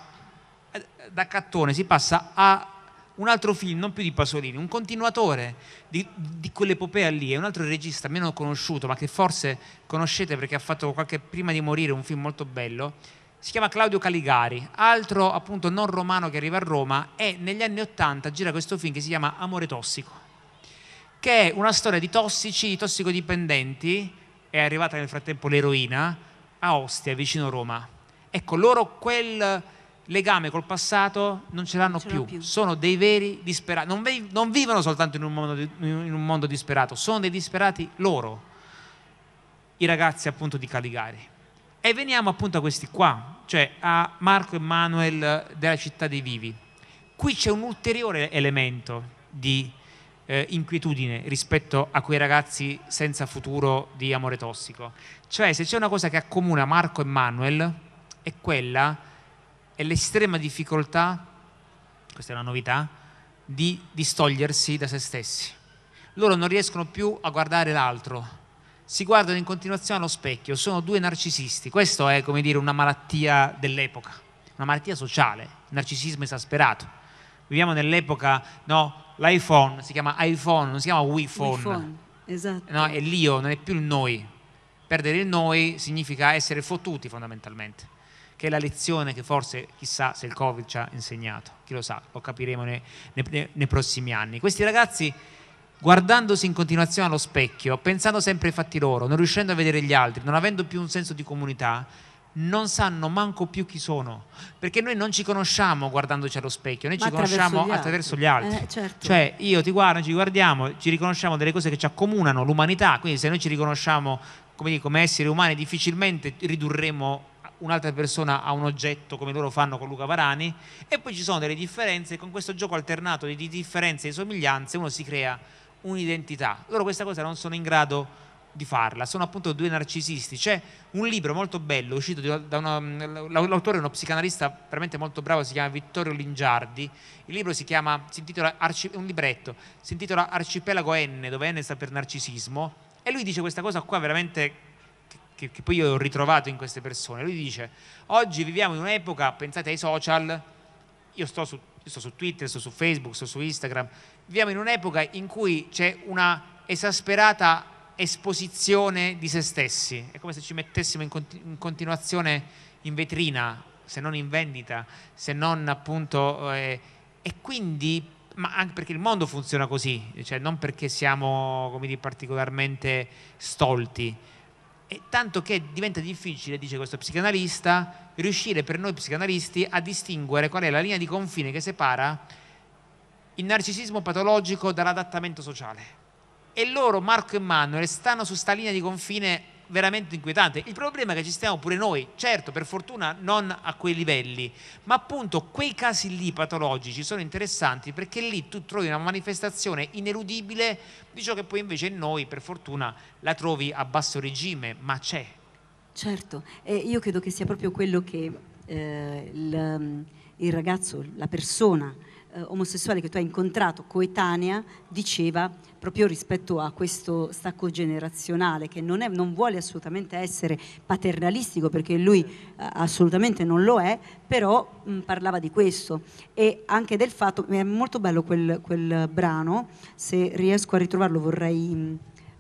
eh, da Cattone si passa a un altro film, non più di Pasolini, un continuatore di, di quell'epopea lì, è un altro regista meno conosciuto, ma che forse conoscete perché ha fatto qualche, prima di morire un film molto bello, si chiama Claudio Caligari, altro appunto non romano che arriva a Roma e negli anni Ottanta gira questo film che si chiama Amore Tossico, che è una storia di tossici, di tossicodipendenti, è arrivata nel frattempo l'eroina, a Ostia, vicino Roma. Ecco, loro quel legame col passato non ce l'hanno non ce più. più. sono dei veri disperati, non, vi- non vivono soltanto in un, mondo, di- in un mondo disperato, sono dei disperati loro, i ragazzi appunto di Caligari. E veniamo appunto a questi qua, cioè a Marco e Manuel della città dei vivi. Qui c'è un ulteriore elemento di eh, inquietudine rispetto a quei ragazzi senza futuro di amore tossico. Cioè se c'è una cosa che accomuna Marco e Manuel è quella è l'estrema difficoltà, questa è una novità, di distogliersi da se stessi. Loro non riescono più a guardare l'altro, si guardano in continuazione allo specchio, sono due narcisisti. Questa è, come dire, una malattia dell'epoca, una malattia sociale, narcisismo esasperato. Viviamo nell'epoca, no, l'iPhone si chiama iPhone, non si chiama WePhone. Esatto. No, è l'io, non è più il noi. Perdere il noi significa essere fottuti fondamentalmente che è la lezione che forse chissà se il Covid ci ha insegnato, chi lo sa, lo capiremo nei, nei, nei prossimi anni. Questi ragazzi guardandosi in continuazione allo specchio, pensando sempre ai fatti loro, non riuscendo a vedere gli altri, non avendo più un senso di comunità, non sanno manco più chi sono, perché noi non ci conosciamo guardandoci allo specchio, noi Ma ci conosciamo gli attraverso gli altri. Eh, certo. Cioè io ti guardo, ci guardiamo, ci riconosciamo delle cose che ci accomunano, l'umanità, quindi se noi ci riconosciamo come, dico, come esseri umani difficilmente ridurremo un'altra persona ha un oggetto come loro fanno con Luca Varani e poi ci sono delle differenze con questo gioco alternato di differenze e somiglianze uno si crea un'identità. Loro questa cosa non sono in grado di farla, sono appunto due narcisisti. C'è un libro molto bello uscito da una, l'autore è uno psicanalista veramente molto bravo, si chiama Vittorio Lingiardi. Il libro si chiama, si intitola, un libretto, si intitola Arcipelago N, dove N sta per narcisismo. E lui dice questa cosa qua veramente che, che poi io ho ritrovato in queste persone. Lui dice, oggi viviamo in un'epoca, pensate ai social, io sto su, io sto su Twitter, sto su Facebook, sto su Instagram, viviamo in un'epoca in cui c'è una esasperata esposizione di se stessi, è come se ci mettessimo in, continu- in continuazione in vetrina, se non in vendita, se non appunto... Eh, e quindi, ma anche perché il mondo funziona così, cioè non perché siamo come dire, particolarmente stolti, e tanto che diventa difficile, dice questo psicanalista, riuscire per noi psicanalisti a distinguere qual è la linea di confine che separa il narcisismo patologico dall'adattamento sociale. E loro, Marco e Manuel, stanno su sta linea di confine veramente inquietante. Il problema è che ci stiamo pure noi, certo, per fortuna non a quei livelli, ma appunto quei casi lì patologici sono interessanti perché lì tu trovi una manifestazione ineludibile di ciò che poi invece noi, per fortuna, la trovi a basso regime, ma c'è. Certo, eh, io credo che sia proprio quello che eh, il, il, ragazzo, la persona eh, omosessuale che tu hai incontrato, coetanea, diceva proprio rispetto a questo stacco generazionale che non, è, non vuole assolutamente essere paternalistico perché lui eh, assolutamente non lo è, però mh, mm, parlava di questo e anche del fatto, è molto bello quel, quel brano, se riesco a ritrovarlo vorrei, mh, mm,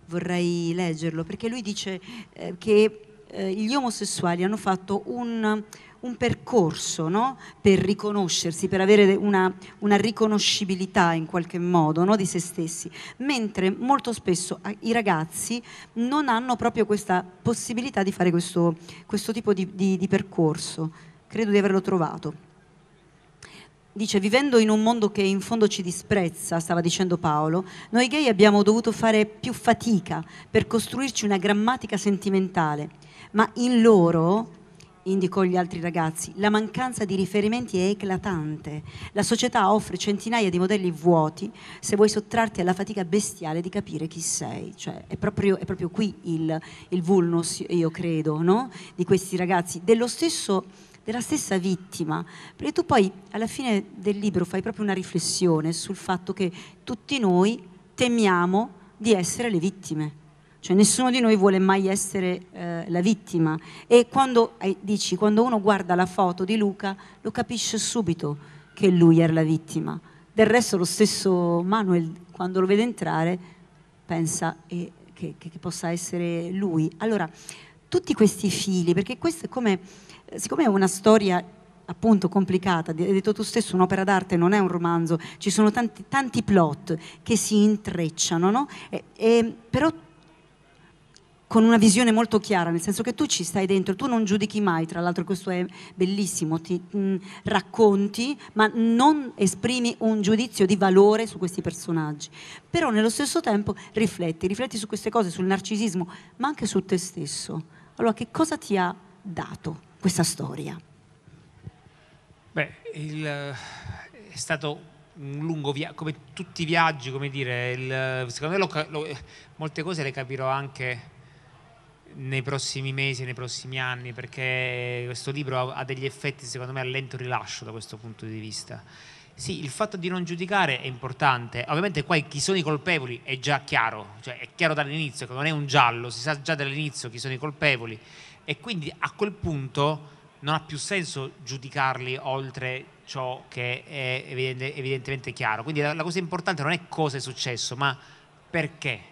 vorrei leggerlo perché lui dice eh, che eh, gli omosessuali hanno fatto un un percorso no? per riconoscersi, per avere una, una riconoscibilità in qualche modo no? di se stessi, mentre molto spesso i ragazzi non hanno proprio questa possibilità di fare questo, questo tipo di, di, di percorso. Credo di averlo trovato. Dice, vivendo in un mondo che in fondo ci disprezza, stava dicendo Paolo, noi gay abbiamo dovuto fare più fatica per costruirci una grammatica sentimentale, ma in loro indicò gli altri ragazzi, la mancanza di riferimenti è eclatante. La società offre centinaia di modelli vuoti se vuoi sottrarti alla fatica bestiale di capire chi sei. Cioè, è proprio, è proprio qui il, il, vulnus, io credo, no? di questi ragazzi, stesso, della stessa vittima. Perché tu poi alla fine del libro fai proprio una riflessione sul fatto che tutti noi temiamo di essere le vittime cioè nessuno di noi vuole mai essere eh, la vittima. E quando, eh, dici, quando uno guarda la foto di Luca, lo capisce subito che lui era la vittima. Del resto lo stesso Manuel, quando lo vede entrare, pensa eh, che, che, che possa essere lui. Allora, tutti questi fili, perché questo è come, eh, siccome è una storia appunto complicata, hai detto tu stesso, un'opera d'arte non è un romanzo, ci sono tanti, tanti plot che si intrecciano, no? e, e, però con una visione molto chiara, nel senso che tu ci stai dentro, tu non giudichi mai, tra l'altro questo è bellissimo, ti mh, mm, racconti, ma non esprimi un giudizio di valore su questi personaggi. Però nello stesso tempo rifletti, rifletti su queste cose, sul narcisismo, ma anche su te stesso. Allora, che cosa ti ha dato questa storia? Beh, il, eh, è stato un lungo viaggio, come tutti i viaggi, come dire, il, secondo me lo, lo, eh, molte cose le capirò anche nei prossimi mesi, nei prossimi anni, perché questo libro ha degli effetti secondo me a lento rilascio da questo punto di vista. Sì, il fatto di non giudicare è importante. Ovviamente qua chi sono i colpevoli è già chiaro, cioè è chiaro dall'inizio che non è un giallo, si sa già dall'inizio chi sono i colpevoli e quindi a quel punto non ha più senso giudicarli oltre ciò che è evidente, evidentemente chiaro. Quindi la, la cosa importante non è cosa è successo, ma perché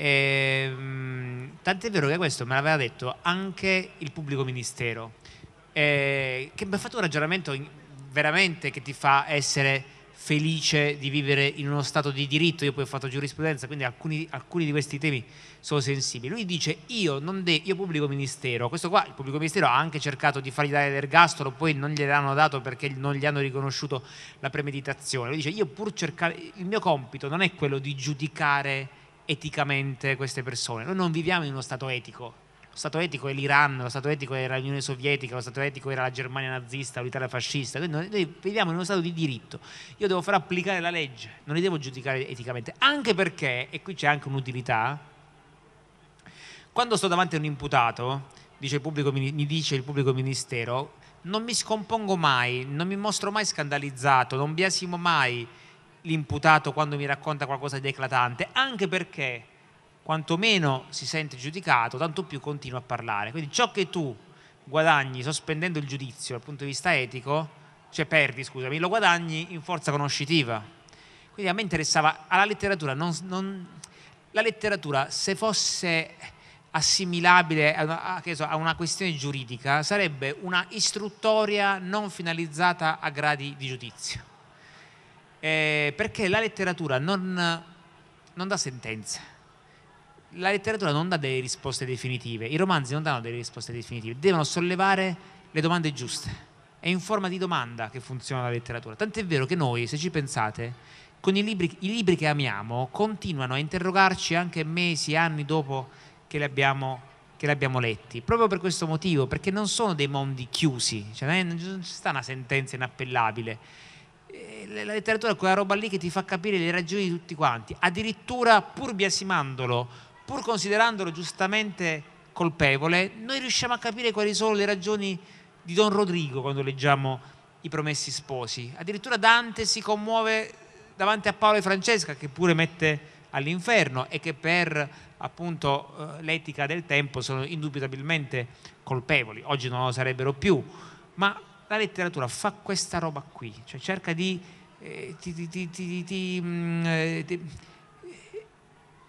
Ehm, tant'è vero che questo me l'aveva detto anche il pubblico ministero, eh, che mi ha fatto un ragionamento in, veramente che ti fa essere felice di vivere in uno stato di diritto, io poi ho fatto giurisprudenza, quindi alcuni, alcuni di questi temi sono sensibili. Lui dice io, de- io, pubblico ministero, questo qua il pubblico ministero ha anche cercato di fargli dare l'ergastolo, poi non gliel'hanno dato perché non gli hanno riconosciuto la premeditazione. Lui dice io pur cercare, il mio compito non è quello di giudicare eticamente queste persone. Noi non viviamo in uno Stato etico. Lo Stato etico è l'Iran, lo Stato etico era l'Unione Sovietica, lo Stato etico era la Germania nazista, l'Italia fascista. Noi, noi viviamo in uno Stato di diritto. Io devo far applicare la legge, non li devo giudicare eticamente. Anche perché, e qui c'è anche un'utilità, quando sto davanti a un imputato, dice pubblico, mi dice il pubblico ministero, non mi scompongo mai, non mi mostro mai scandalizzato, non biasimo mai l'imputato quando mi racconta qualcosa di eclatante, anche perché quanto meno si sente giudicato, tanto più continua a parlare. Quindi ciò che tu guadagni sospendendo il giudizio dal punto di vista etico, cioè perdi, scusami, lo guadagni in forza conoscitiva. Quindi a me interessava alla letteratura, non, non, la letteratura se fosse assimilabile a, a, una questione giuridica sarebbe una istruttoria non finalizzata a gradi di giudizio eh, perché la letteratura non, non dà sentenze. La letteratura non dà delle risposte definitive, i romanzi non danno delle risposte definitive, devono sollevare le domande giuste. È in forma di domanda che funziona la letteratura. Tant'è vero che noi, se ci pensate, con i libri, i libri che amiamo continuano a interrogarci anche mesi, anni dopo che li abbiamo che li abbiamo letti, proprio per questo motivo, perché non sono dei mondi chiusi, cioè non sta una sentenza inappellabile, eh, la letteratura è quella roba lì che ti fa capire le ragioni di tutti quanti, addirittura pur biasimandolo, pur considerandolo giustamente colpevole, noi riusciamo a capire quali sono le ragioni di Don Rodrigo quando leggiamo i promessi sposi. Addirittura Dante si commuove davanti a Paolo e Francesca che pure mette all'inferno e che per appunto eh, l'etica del tempo sono indubitabilmente colpevoli, oggi non lo sarebbero più, ma la letteratura fa questa roba qui, cioè cerca di... Eh, ti, ti, ti, mh, mm, eh,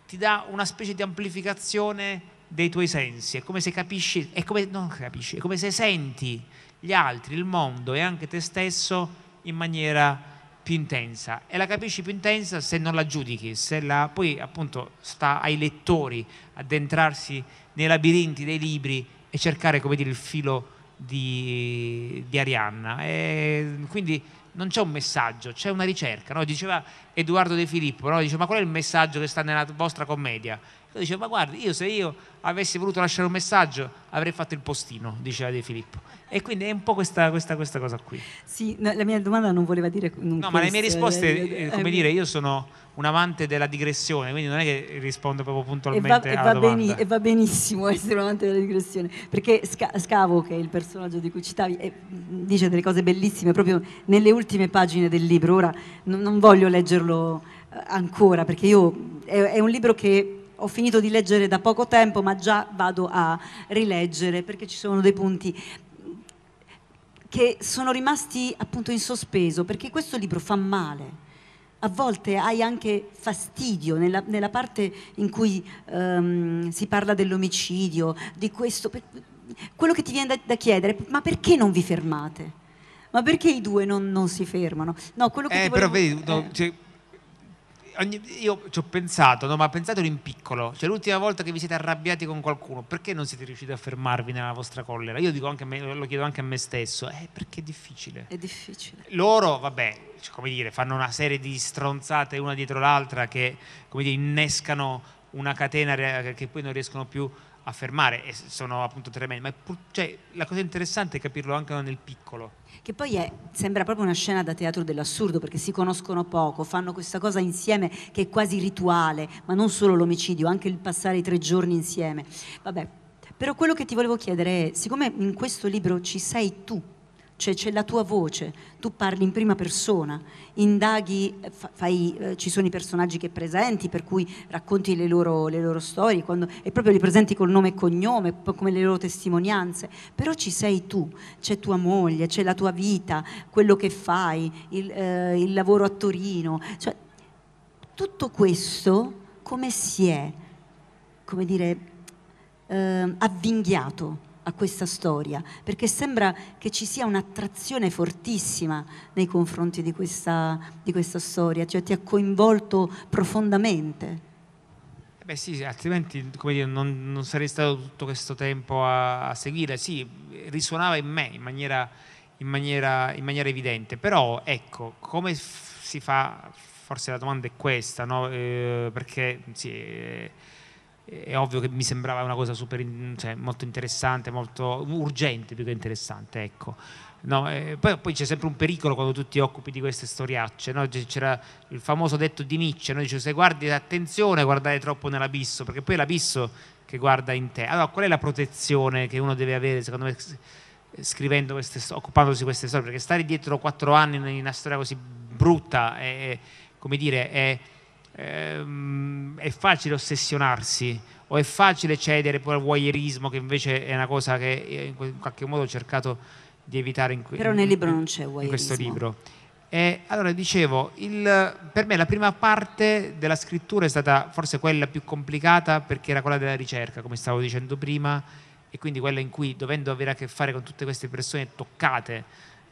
ti, dà una specie di amplificazione dei tuoi sensi, è come se capisci, è come, non capisci, è come se senti gli altri, il mondo e anche te stesso in maniera più intensa e la capisci più intensa se non la giudichi, se la, poi appunto sta ai lettori addentrarsi nei labirinti dei libri e cercare come dire il filo di, di Arianna. E quindi non c'è un messaggio, c'è una ricerca. No? Diceva Edoardo De Filippo, no? Dice, ma qual è il messaggio che sta nella vostra commedia? Lui dice, ma guardi, io se io avessi voluto lasciare un messaggio avrei fatto il postino, diceva De Filippo. E quindi è un po' questa, questa, questa cosa qui. Sì, no, la mia domanda non voleva dire... Non no, ma le mie eh, risposte, eh, eh come eh, dire, io sono un amante della digressione, quindi non è che rispondo proprio puntualmente e va, e va, beni, e va benissimo essere un amante della digressione, perché Sca- Scavo, che è il personaggio di cui citavi, è, dice delle cose bellissime proprio nelle ultime pagine del libro. Ora non, non voglio leggerlo ancora, perché io, è, è un libro che ho finito di leggere da poco tempo, ma già vado a rileggere perché ci sono dei punti che sono rimasti appunto in sospeso, perché questo libro fa male. A volte hai anche fastidio nella, nella parte in cui um, si parla dell'omicidio, di questo. Quello che ti viene da, da chiedere, ma perché non vi fermate? Ma perché i due non, non si fermano? No, quello che eh, ti volevo, però vedi, eh. cioè, ogni, io ci ho pensato, no, ma pensatelo in piccolo, cioè l'ultima volta che vi siete arrabbiati con qualcuno, perché non siete riusciti a fermarvi nella vostra collera? Io me, lo chiedo anche a me stesso, eh, perché è difficile. È difficile. Loro, vabbè, cioè, come dire, fanno una serie di stronzate una dietro l'altra che, come dire, innescano una catena che poi non riescono più a a fermare e sono appunto tremendi, ma pur, cioè, la cosa interessante è capirlo anche nel piccolo. Che poi è, sembra proprio una scena da teatro dell'assurdo perché si conoscono poco, fanno questa cosa insieme che è quasi rituale, ma non solo l'omicidio, anche il passare i tre giorni insieme. Vabbè, però quello che ti volevo chiedere è, siccome in questo libro ci sei tu, cioè c'è la tua voce, tu parli in prima persona, indaghi, eh, fai, eh, ci sono i personaggi che presenti, per cui racconti le loro, le loro storie quando, e proprio li presenti col nome e cognome, come le loro testimonianze, però ci sei tu, c'è tua moglie, c'è la tua vita, quello che fai, il, eh, il lavoro a Torino, cioè tutto questo come si è, come dire, eh, avvinghiato a questa storia, perché sembra che ci sia un'attrazione fortissima nei confronti di questa, di questa storia, cioè ti ha coinvolto profondamente. Eh beh sì, altrimenti dire, non, non, sarei stato tutto questo tempo a, a seguire, sì, risuonava in me in maniera, in, maniera, in maniera, evidente, però ecco, come si fa, forse la domanda è questa, no? eh, perché sì, eh, è ovvio che mi sembrava una cosa super, cioè, molto interessante, molto urgente più che interessante, ecco. No, eh, poi, poi c'è sempre un pericolo quando tu ti occupi di queste storiacce. No? C'era il famoso detto di Nietzsche: no? Dice, se guardi, attenzione a guardare troppo nell'abisso, perché poi è l'abisso che guarda in te. Allora, qual è la protezione che uno deve avere, secondo me, scrivendo queste, occupandosi di queste storie? Perché stare dietro quattro anni in una storia così brutta è, come dire, è ehm, è facile ossessionarsi o è facile cedere poi al voyeurismo che invece è una cosa che eh, in qualche modo ho cercato di evitare in, Però nel libro non c'è in questo libro. E allora dicevo, il, per me la prima parte della scrittura è stata forse quella più complicata perché era quella della ricerca, come stavo dicendo prima, e quindi quella in cui dovendo avere a che fare con tutte queste persone toccate,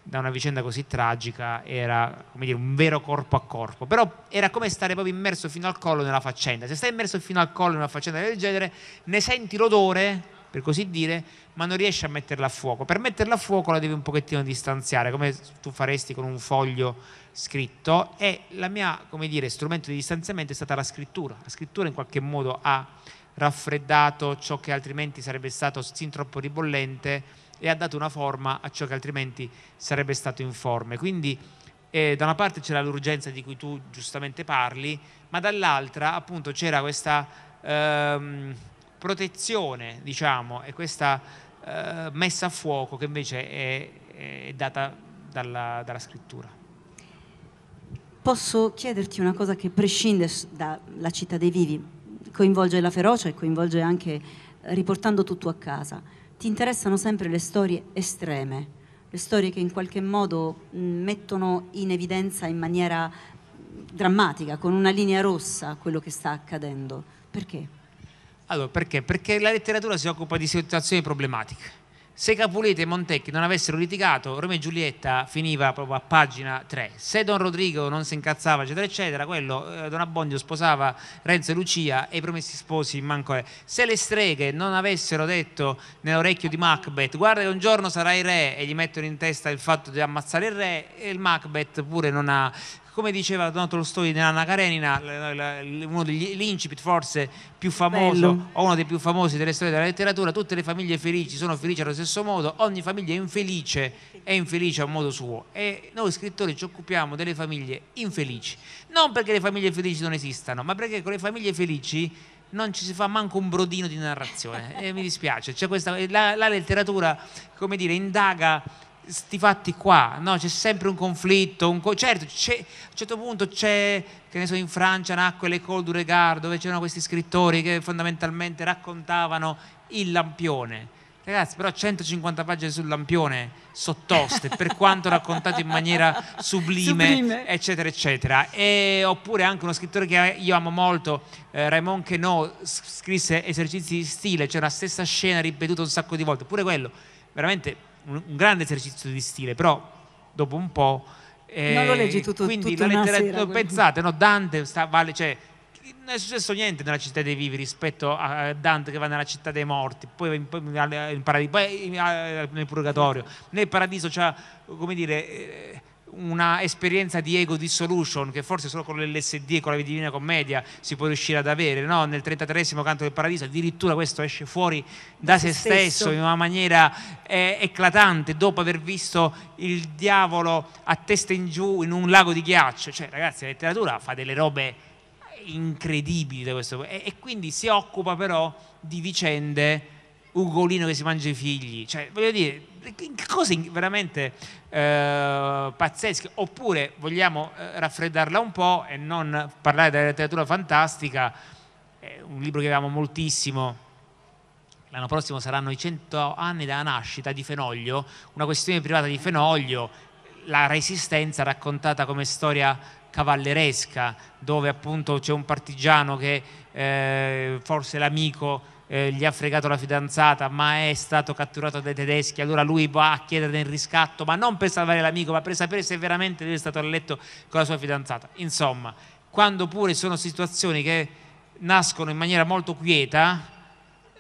da una vicenda così tragica era come dire, un vero corpo a corpo, però era come stare proprio immerso fino al collo nella faccenda. Se stai immerso fino al collo in una faccenda del genere, ne senti l'odore, per così dire, ma non riesci a metterla a fuoco. Per metterla a fuoco la devi un pochettino distanziare, come tu faresti con un foglio scritto e la mia, come dire, strumento di distanziamento è stata la scrittura. La scrittura in qualche modo ha raffreddato ciò che altrimenti sarebbe stato sin troppo ribollente e ha dato una forma a ciò che altrimenti sarebbe stato informe. Quindi eh, da una parte c'era l'urgenza di cui tu giustamente parli, ma dall'altra appunto c'era questa ehm, protezione, diciamo, e questa eh, messa a fuoco che invece è, è data dalla, dalla scrittura posso chiederti una cosa che prescinde dalla città dei vivi, coinvolge la ferocia e coinvolge anche riportando tutto a casa ti interessano sempre le storie estreme, le storie che in qualche modo mettono in evidenza in maniera drammatica, con una linea rossa, quello che sta accadendo. Perché? Allora, perché? Perché la letteratura si occupa di situazioni problematiche se Capuleto e Montecchi non avessero litigato, Romeo e Giulietta finiva proprio a pagina 3. Se Don Rodrigo non si incazzava, eccetera, eccetera, quello eh, Don Abbondio sposava Renzo e Lucia e i promessi sposi manco è. Se le streghe non avessero detto nell'orecchio di Macbeth, guarda che un giorno sarai re, e gli mettono in testa il fatto di ammazzare il re, e il Macbeth pure non ha come diceva Don Tolstoi nell'Anna Karenina, uno degli incipit forse più famoso Bello. o uno dei più famosi delle storie della letteratura, tutte le famiglie felici sono felici allo stesso modo, ogni famiglia infelice è infelice a modo suo e noi scrittori ci occupiamo delle famiglie infelici, non perché le famiglie felici non esistano, ma perché con le famiglie felici non ci si fa manco un brodino di narrazione e mi dispiace, questa, la, la letteratura come dire indaga sti fatti qua, no? c'è sempre un conflitto, un co- certo a un certo punto c'è, che ne so, in Francia nacque l'École du Regard dove c'erano questi scrittori che fondamentalmente raccontavano il lampione. Ragazzi, però 150 pagine sul lampione sottoste, per quanto raccontato in maniera sublime, sublime. eccetera, eccetera. E, oppure anche uno scrittore che io amo molto, eh, Raymond Queneau, scrisse esercizi di stile, cioè la stessa scena ripetuta un sacco di volte. Pure quello, veramente un, un grande esercizio di stile, però dopo un po'... Eh, non lo leggi tutto, quindi tutta la letteratura, pensate, no, Dante sta, vale, cioè, non è successo niente nella città dei vivi rispetto a Dante che va nella città dei morti, poi, poi, nel, paradiso, poi nel purgatorio, nel paradiso c'è, cioè, come dire, eh, una esperienza di ego dissolution che forse solo con l'LSD, e con la Divina Commedia si può riuscire ad avere, no? nel 33 canto del paradiso addirittura questo esce fuori da, da se, se stesso. stesso. in una maniera eh, eclatante dopo aver visto il diavolo a testa in giù in un lago di ghiaccio, cioè ragazzi la letteratura fa delle robe incredibili da questo e, e quindi si occupa però di vicende Ugolino che si mangia i figli, cioè voglio dire cose veramente eh, pazzesche, oppure vogliamo eh, raffreddarla un po' e non parlare della letteratura fantastica, eh, un libro che amiamo moltissimo, l'anno prossimo saranno i 100 anni dalla nascita di Fenoglio, una questione privata di Fenoglio, la resistenza raccontata come storia cavalleresca, dove appunto c'è un partigiano che eh, forse l'amico eh, gli ha fregato la fidanzata, ma è stato catturato dai tedeschi, allora lui va a chiedere il riscatto, ma non per salvare l'amico, ma per sapere se veramente lui è stato a letto con la sua fidanzata. Insomma, quando pure sono situazioni che nascono in maniera molto quieta,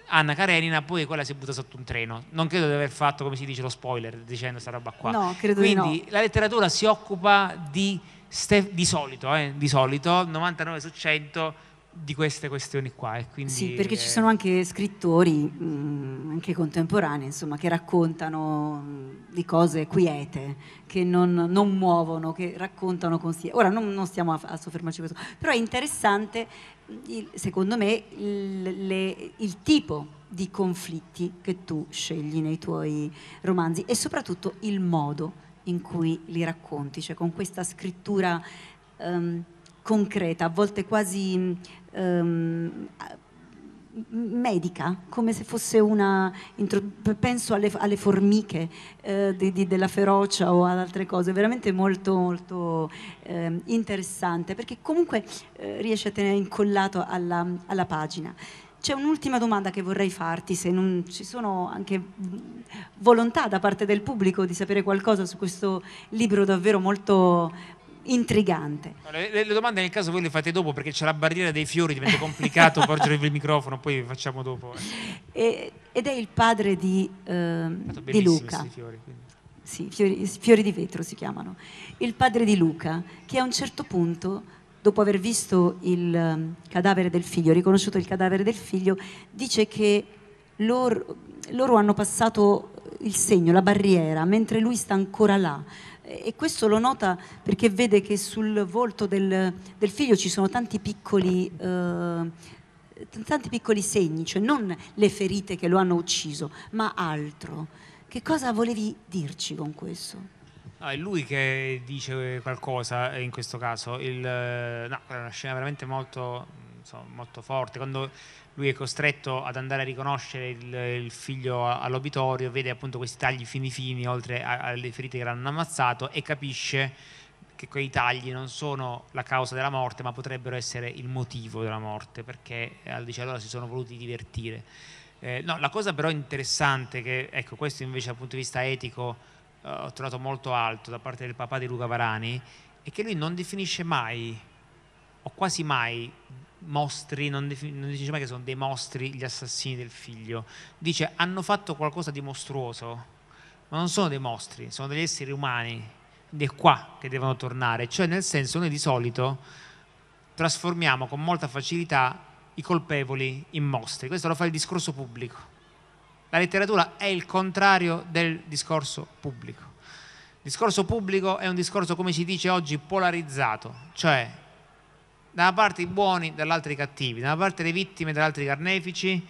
Anna Karenina, poi quella si butta sotto un treno. Non credo di aver fatto, come si dice, lo spoiler dicendo questa roba qua. No, credo Quindi di no. la letteratura si occupa di, di solito, eh, di solito, 99 su 100 di queste questioni qua. sì, perché è... ci sono anche scrittori, mh, mm, anche contemporanei, insomma, che raccontano mm, di cose quiete, che non, non muovono, che raccontano consigli. Ora non, non stiamo a, a soffermarci su questo, però è interessante, mm, secondo me, il, le, il tipo di conflitti che tu scegli nei tuoi romanzi e soprattutto il modo in cui li racconti, cioè con questa scrittura... Um, concreta, a volte quasi ehm, medica, come se fosse una... penso alle, alle formiche eh, di, di, della ferocia o ad altre cose, veramente molto, molto eh, interessante, perché comunque eh, riesce a tenere incollato alla, alla pagina. C'è un'ultima domanda che vorrei farti, se non ci sono anche volontà da parte del pubblico di sapere qualcosa su questo libro davvero molto, intrigante. Le, le, domande nel caso voi le fate dopo perché c'è la barriera dei fiori, diventa complicato porgere il microfono, poi facciamo dopo. Eh. E, ed è il padre di, eh, di Luca. Fiori, sì, fiori, fiori di vetro si chiamano. Il padre di Luca, che a un certo punto, dopo aver visto il ehm, cadavere del figlio, riconosciuto il cadavere del figlio, dice che loro, loro hanno passato il segno, la barriera, mentre lui sta ancora là e questo lo nota perché vede che sul volto del, del figlio ci sono tanti piccoli, eh, tanti piccoli segni, cioè non le ferite che lo hanno ucciso, ma altro. Che cosa volevi dirci con questo? Ah, è lui che dice qualcosa in questo caso. Il, eh, no, è una scena veramente molto, insomma, mm, molto forte. Quando lui è costretto ad andare a riconoscere il, il figlio all'obitorio, vede appunto questi tagli fini fini oltre alle ferite che l'hanno ammazzato e capisce che quei tagli non sono la causa della morte ma potrebbero essere il motivo della morte perché dice allora si sono voluti divertire. Eh, no, la cosa però interessante che, ecco, questo invece dal punto di vista etico eh, ho trovato molto alto da parte del papà di Luca Varani, è che lui non definisce mai o quasi mai mostri, non, non, dice mai che sono dei mostri gli assassini del figlio, dice hanno fatto qualcosa di mostruoso, ma non sono dei mostri, sono degli esseri umani ed è qua che devono tornare, cioè nel senso noi di solito trasformiamo con molta facilità i colpevoli in mostri, questo lo fa il discorso pubblico. La letteratura è il contrario del discorso pubblico. Il discorso pubblico è un discorso, come si dice oggi, polarizzato, cioè da una parte i buoni, dall'altra i cattivi, da una parte le vittime, dall'altra i carnefici,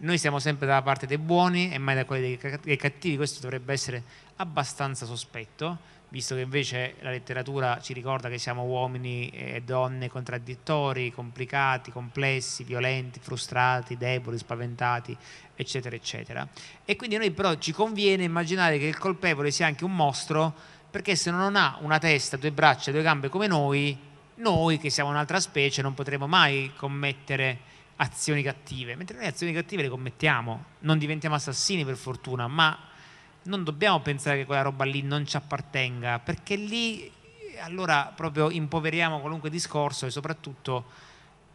noi siamo sempre dalla parte dei buoni e mai da quelli dei cattivi, questo dovrebbe essere abbastanza sospetto, visto che invece la letteratura ci ricorda che siamo uomini e donne contraddittori, complicati, complessi, violenti, frustrati, deboli, spaventati, eccetera, eccetera. E quindi a noi però ci conviene immaginare che il colpevole sia anche un mostro, perché se non ha una testa, due braccia, due gambe come noi, noi che siamo un'altra specie non potremo mai commettere azioni cattive, mentre noi azioni cattive le commettiamo, non diventiamo assassini per fortuna, ma non dobbiamo pensare che quella roba lì non ci appartenga, perché lì allora proprio impoveriamo qualunque discorso e soprattutto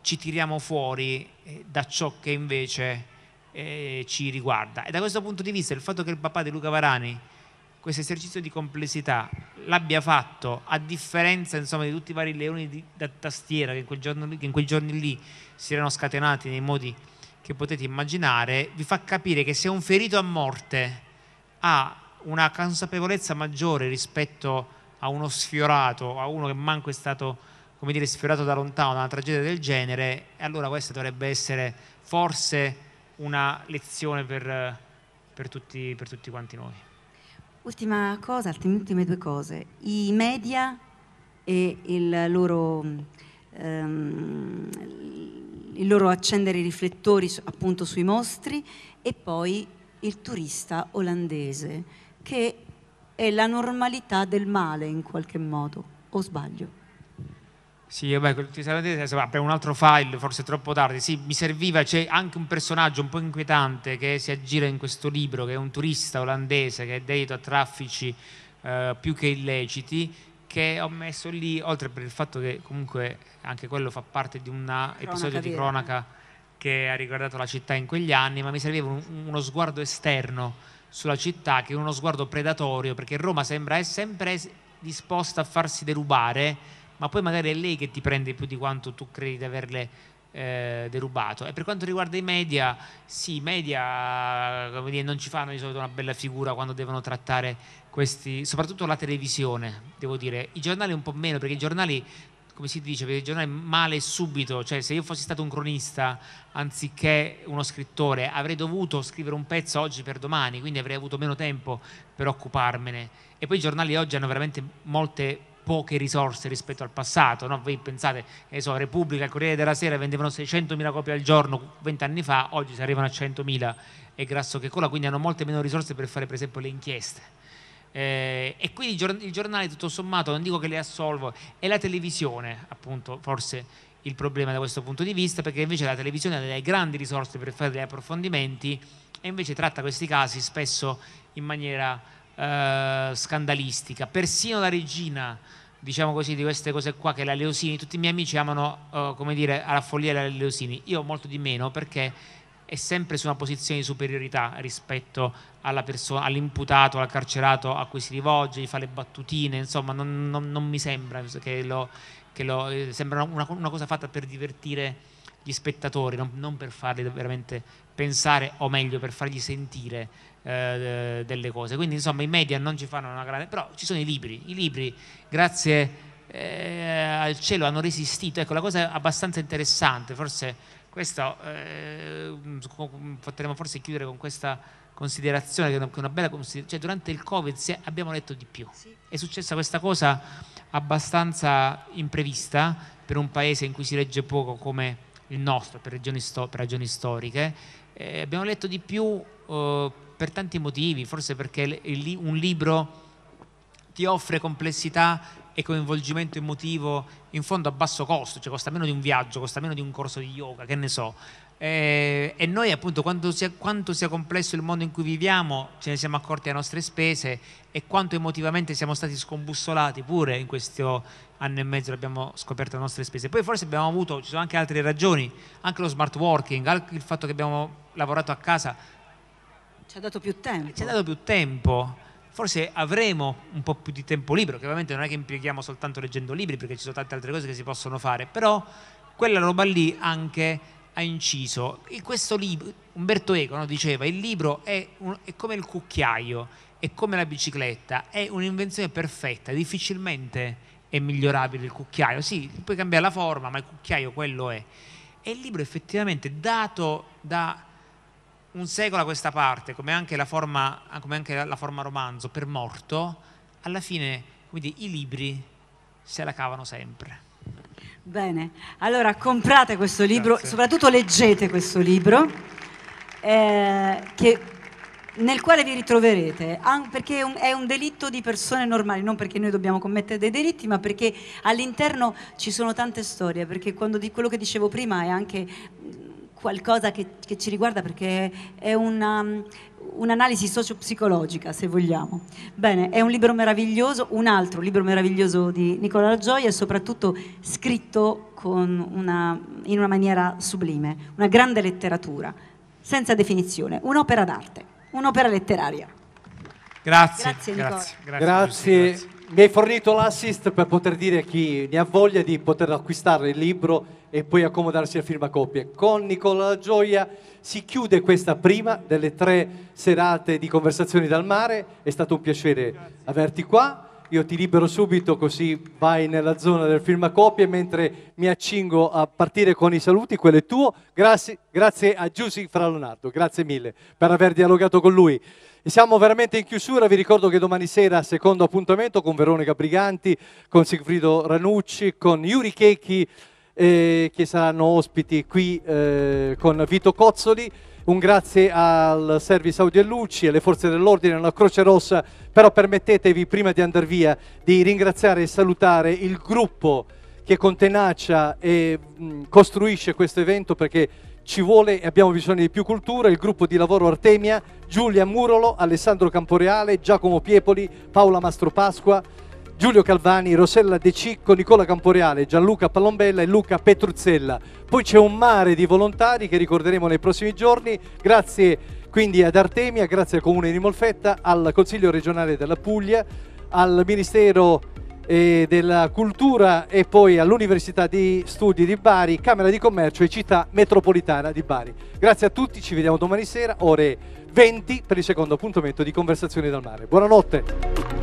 ci tiriamo fuori eh, da ciò che invece eh, ci riguarda. E da questo punto di vista il fatto che il papà di Luca Varani questo esercizio di complessità l'abbia fatto a differenza insomma, di tutti i vari leoni di, da tastiera che in, giorno, che in, quei giorni lì si erano scatenati nei modi che potete immaginare, vi fa capire che se un ferito a morte ha una consapevolezza maggiore rispetto a uno sfiorato, a uno che manco è stato come dire, sfiorato da lontano da una tragedia del genere, allora questa dovrebbe essere forse una lezione per, per, tutti, per tutti quanti noi. Ultima cosa, ultime due cose. I media e il loro, ehm, il loro accendere i riflettori appunto sui mostri e poi il turista olandese che è la normalità del male in qualche modo, o sbaglio? Sì, vabbè, un altro file, forse troppo tardi. Sì, mi serviva, c'è anche un personaggio un po' inquietante che si aggira in questo libro, che è un turista olandese che è dedito a traffici eh, più che illeciti, che ho messo lì, oltre per il fatto che comunque anche quello fa parte di un episodio di cronaca che ha riguardato la città in quegli anni, ma mi serviva un, uno sguardo esterno sulla città, che è uno sguardo predatorio, perché Roma sembra sempre disposta a farsi derubare ma poi magari è lei che ti prende più di quanto tu credi di averle eh, derubato. E per quanto riguarda i media, sì, i media dire, non ci fanno di solito una bella figura quando devono trattare questi, soprattutto la televisione, devo dire, i giornali un po' meno, perché i giornali come si dice, per il giornale male subito, cioè se io fossi stato un cronista anziché uno scrittore avrei dovuto scrivere un pezzo oggi per domani, quindi avrei avuto meno tempo per occuparmene. E poi i giornali oggi hanno veramente molte poche risorse rispetto al passato. No? Voi pensate, che so, Repubblica, Corriere della Sera vendevano 600.000 copie al giorno vent'anni fa, oggi si arrivano a 100.000 e grasso che cola, quindi hanno molte meno risorse per fare per esempio le inchieste. Eh, e quindi il giornale tutto sommato, non dico che le assolvo, è la televisione appunto forse il problema da questo punto di vista, perché invece la televisione ha delle grandi risorse per fare degli approfondimenti e invece tratta questi casi spesso in maniera eh, scandalistica. Persino la regina, diciamo così, di queste cose qua, che è la Leosini, tutti i miei amici amano, eh, come dire, alla follia la Leosini. Io molto di meno perché è sempre su una posizione di superiorità rispetto persona, all'imputato, al carcerato a cui si rivolge, gli fa le battutine, insomma, non, non, non mi sembra che lo, che lo eh, sembra una, una, cosa fatta per divertire gli spettatori, non, non per farli veramente pensare, o meglio, per fargli sentire eh, delle cose. Quindi insomma i media non ci fanno una grande... però ci sono i libri, i libri grazie eh, al cielo hanno resistito. Ecco, la cosa abbastanza interessante, forse questo eh, potremmo forse chiudere con questa considerazione che è una bella considerazione, cioè durante il Covid abbiamo letto di più. Sì. È successa questa cosa abbastanza imprevista per un paese in cui si legge poco come il nostro, per, sto- per ragioni storiche. Eh, abbiamo letto di più eh, per tanti motivi, forse perché un libro ti offre complessità e coinvolgimento emotivo in fondo a basso costo, cioè costa meno di un viaggio, costa meno di un corso di yoga, che ne so. Eh, e noi appunto quanto sia, quanto sia, complesso il mondo in cui viviamo ce ne siamo accorti a nostre spese e quanto emotivamente siamo stati scombussolati pure in questo anno e mezzo abbiamo scoperto le nostre spese. Poi forse abbiamo avuto, ci sono anche altre ragioni, anche lo smart working, anche il fatto che abbiamo lavorato a casa ci ha dato più tempo. Ci ha dato più tempo. Forse avremo un po' più di tempo libero, che ovviamente non è che impieghiamo soltanto leggendo libri, perché ci sono tante altre cose che si possono fare, però quella roba lì anche ha inciso. In questo libro, Umberto Eco no, diceva, il libro è, un, è, come il cucchiaio, è come la bicicletta, è un'invenzione perfetta, difficilmente è migliorabile il cucchiaio. Sì, puoi cambiare la forma, ma il cucchiaio quello è. E il libro effettivamente dato da un secolo a questa parte, come anche la forma, anche la forma romanzo, per morto, alla fine dire, i libri se la cavano sempre. Bene, allora comprate questo libro, Grazie. soprattutto leggete questo libro, eh, che, nel quale vi ritroverete, perché è un, è un, delitto di persone normali, non perché noi dobbiamo commettere dei delitti, ma perché all'interno ci sono tante storie, perché quando, di quello che dicevo prima è anche qualcosa che, che ci riguarda perché è una, un'analisi sociopsicologica, se vogliamo. Bene, è un libro meraviglioso, un altro libro meraviglioso di Nicola La Gioia e soprattutto scritto una, in una maniera sublime, una grande letteratura, senza definizione, un'opera d'arte, un'opera letteraria. Grazie, grazie, grazie, grazie, grazie mi hai fornito l'assist per poter dire a chi ne ha voglia di poter acquistare il libro e poi accomodarsi a firma copie. Con Nicola Gioia si chiude questa prima delle tre serate di conversazioni dal mare. È stato un piacere Grazie. averti qua. Io ti libero subito così vai nella zona del firma firmacopie mentre mi accingo a partire con i saluti, quello è tuo. Grazie, grazie a Giussi Fra Leonardo, grazie mille per aver dialogato con lui. E siamo veramente in chiusura, vi ricordo che domani sera secondo appuntamento con Veronica Briganti, con Sigfrido Ranucci, con Yuri Checchi eh, che saranno ospiti qui eh, con Vito Cozzoli. Un grazie al Service Audio e Luci, alle forze dell'ordine, alla Croce Rossa, però permettetevi prima di andare via di ringraziare e salutare il gruppo che con tenacia e, eh, mh, costruisce questo evento perché ci vuole e abbiamo bisogno di più cultura, il gruppo di lavoro Artemia Giulia Murolo, Alessandro Camporeale, Giacomo Piepoli, Paola Mastropasqua, Giulio Calvani, Rossella De Cicco, Nicola Camporeale, Gianluca Pallombella e Luca Petruzzella. Poi c'è un mare di volontari che ricorderemo nei prossimi giorni. Grazie quindi ad Artemia, grazie al Comune di Molfetta, al Consiglio regionale della Puglia, al Ministero eh, della Cultura e poi all'Università di Studi di Bari, Camera di Commercio e Città Metropolitana di Bari. Grazie a tutti, ci vediamo domani sera, ore 20 per il secondo appuntamento di Conversazioni dal Mare. Buonanotte!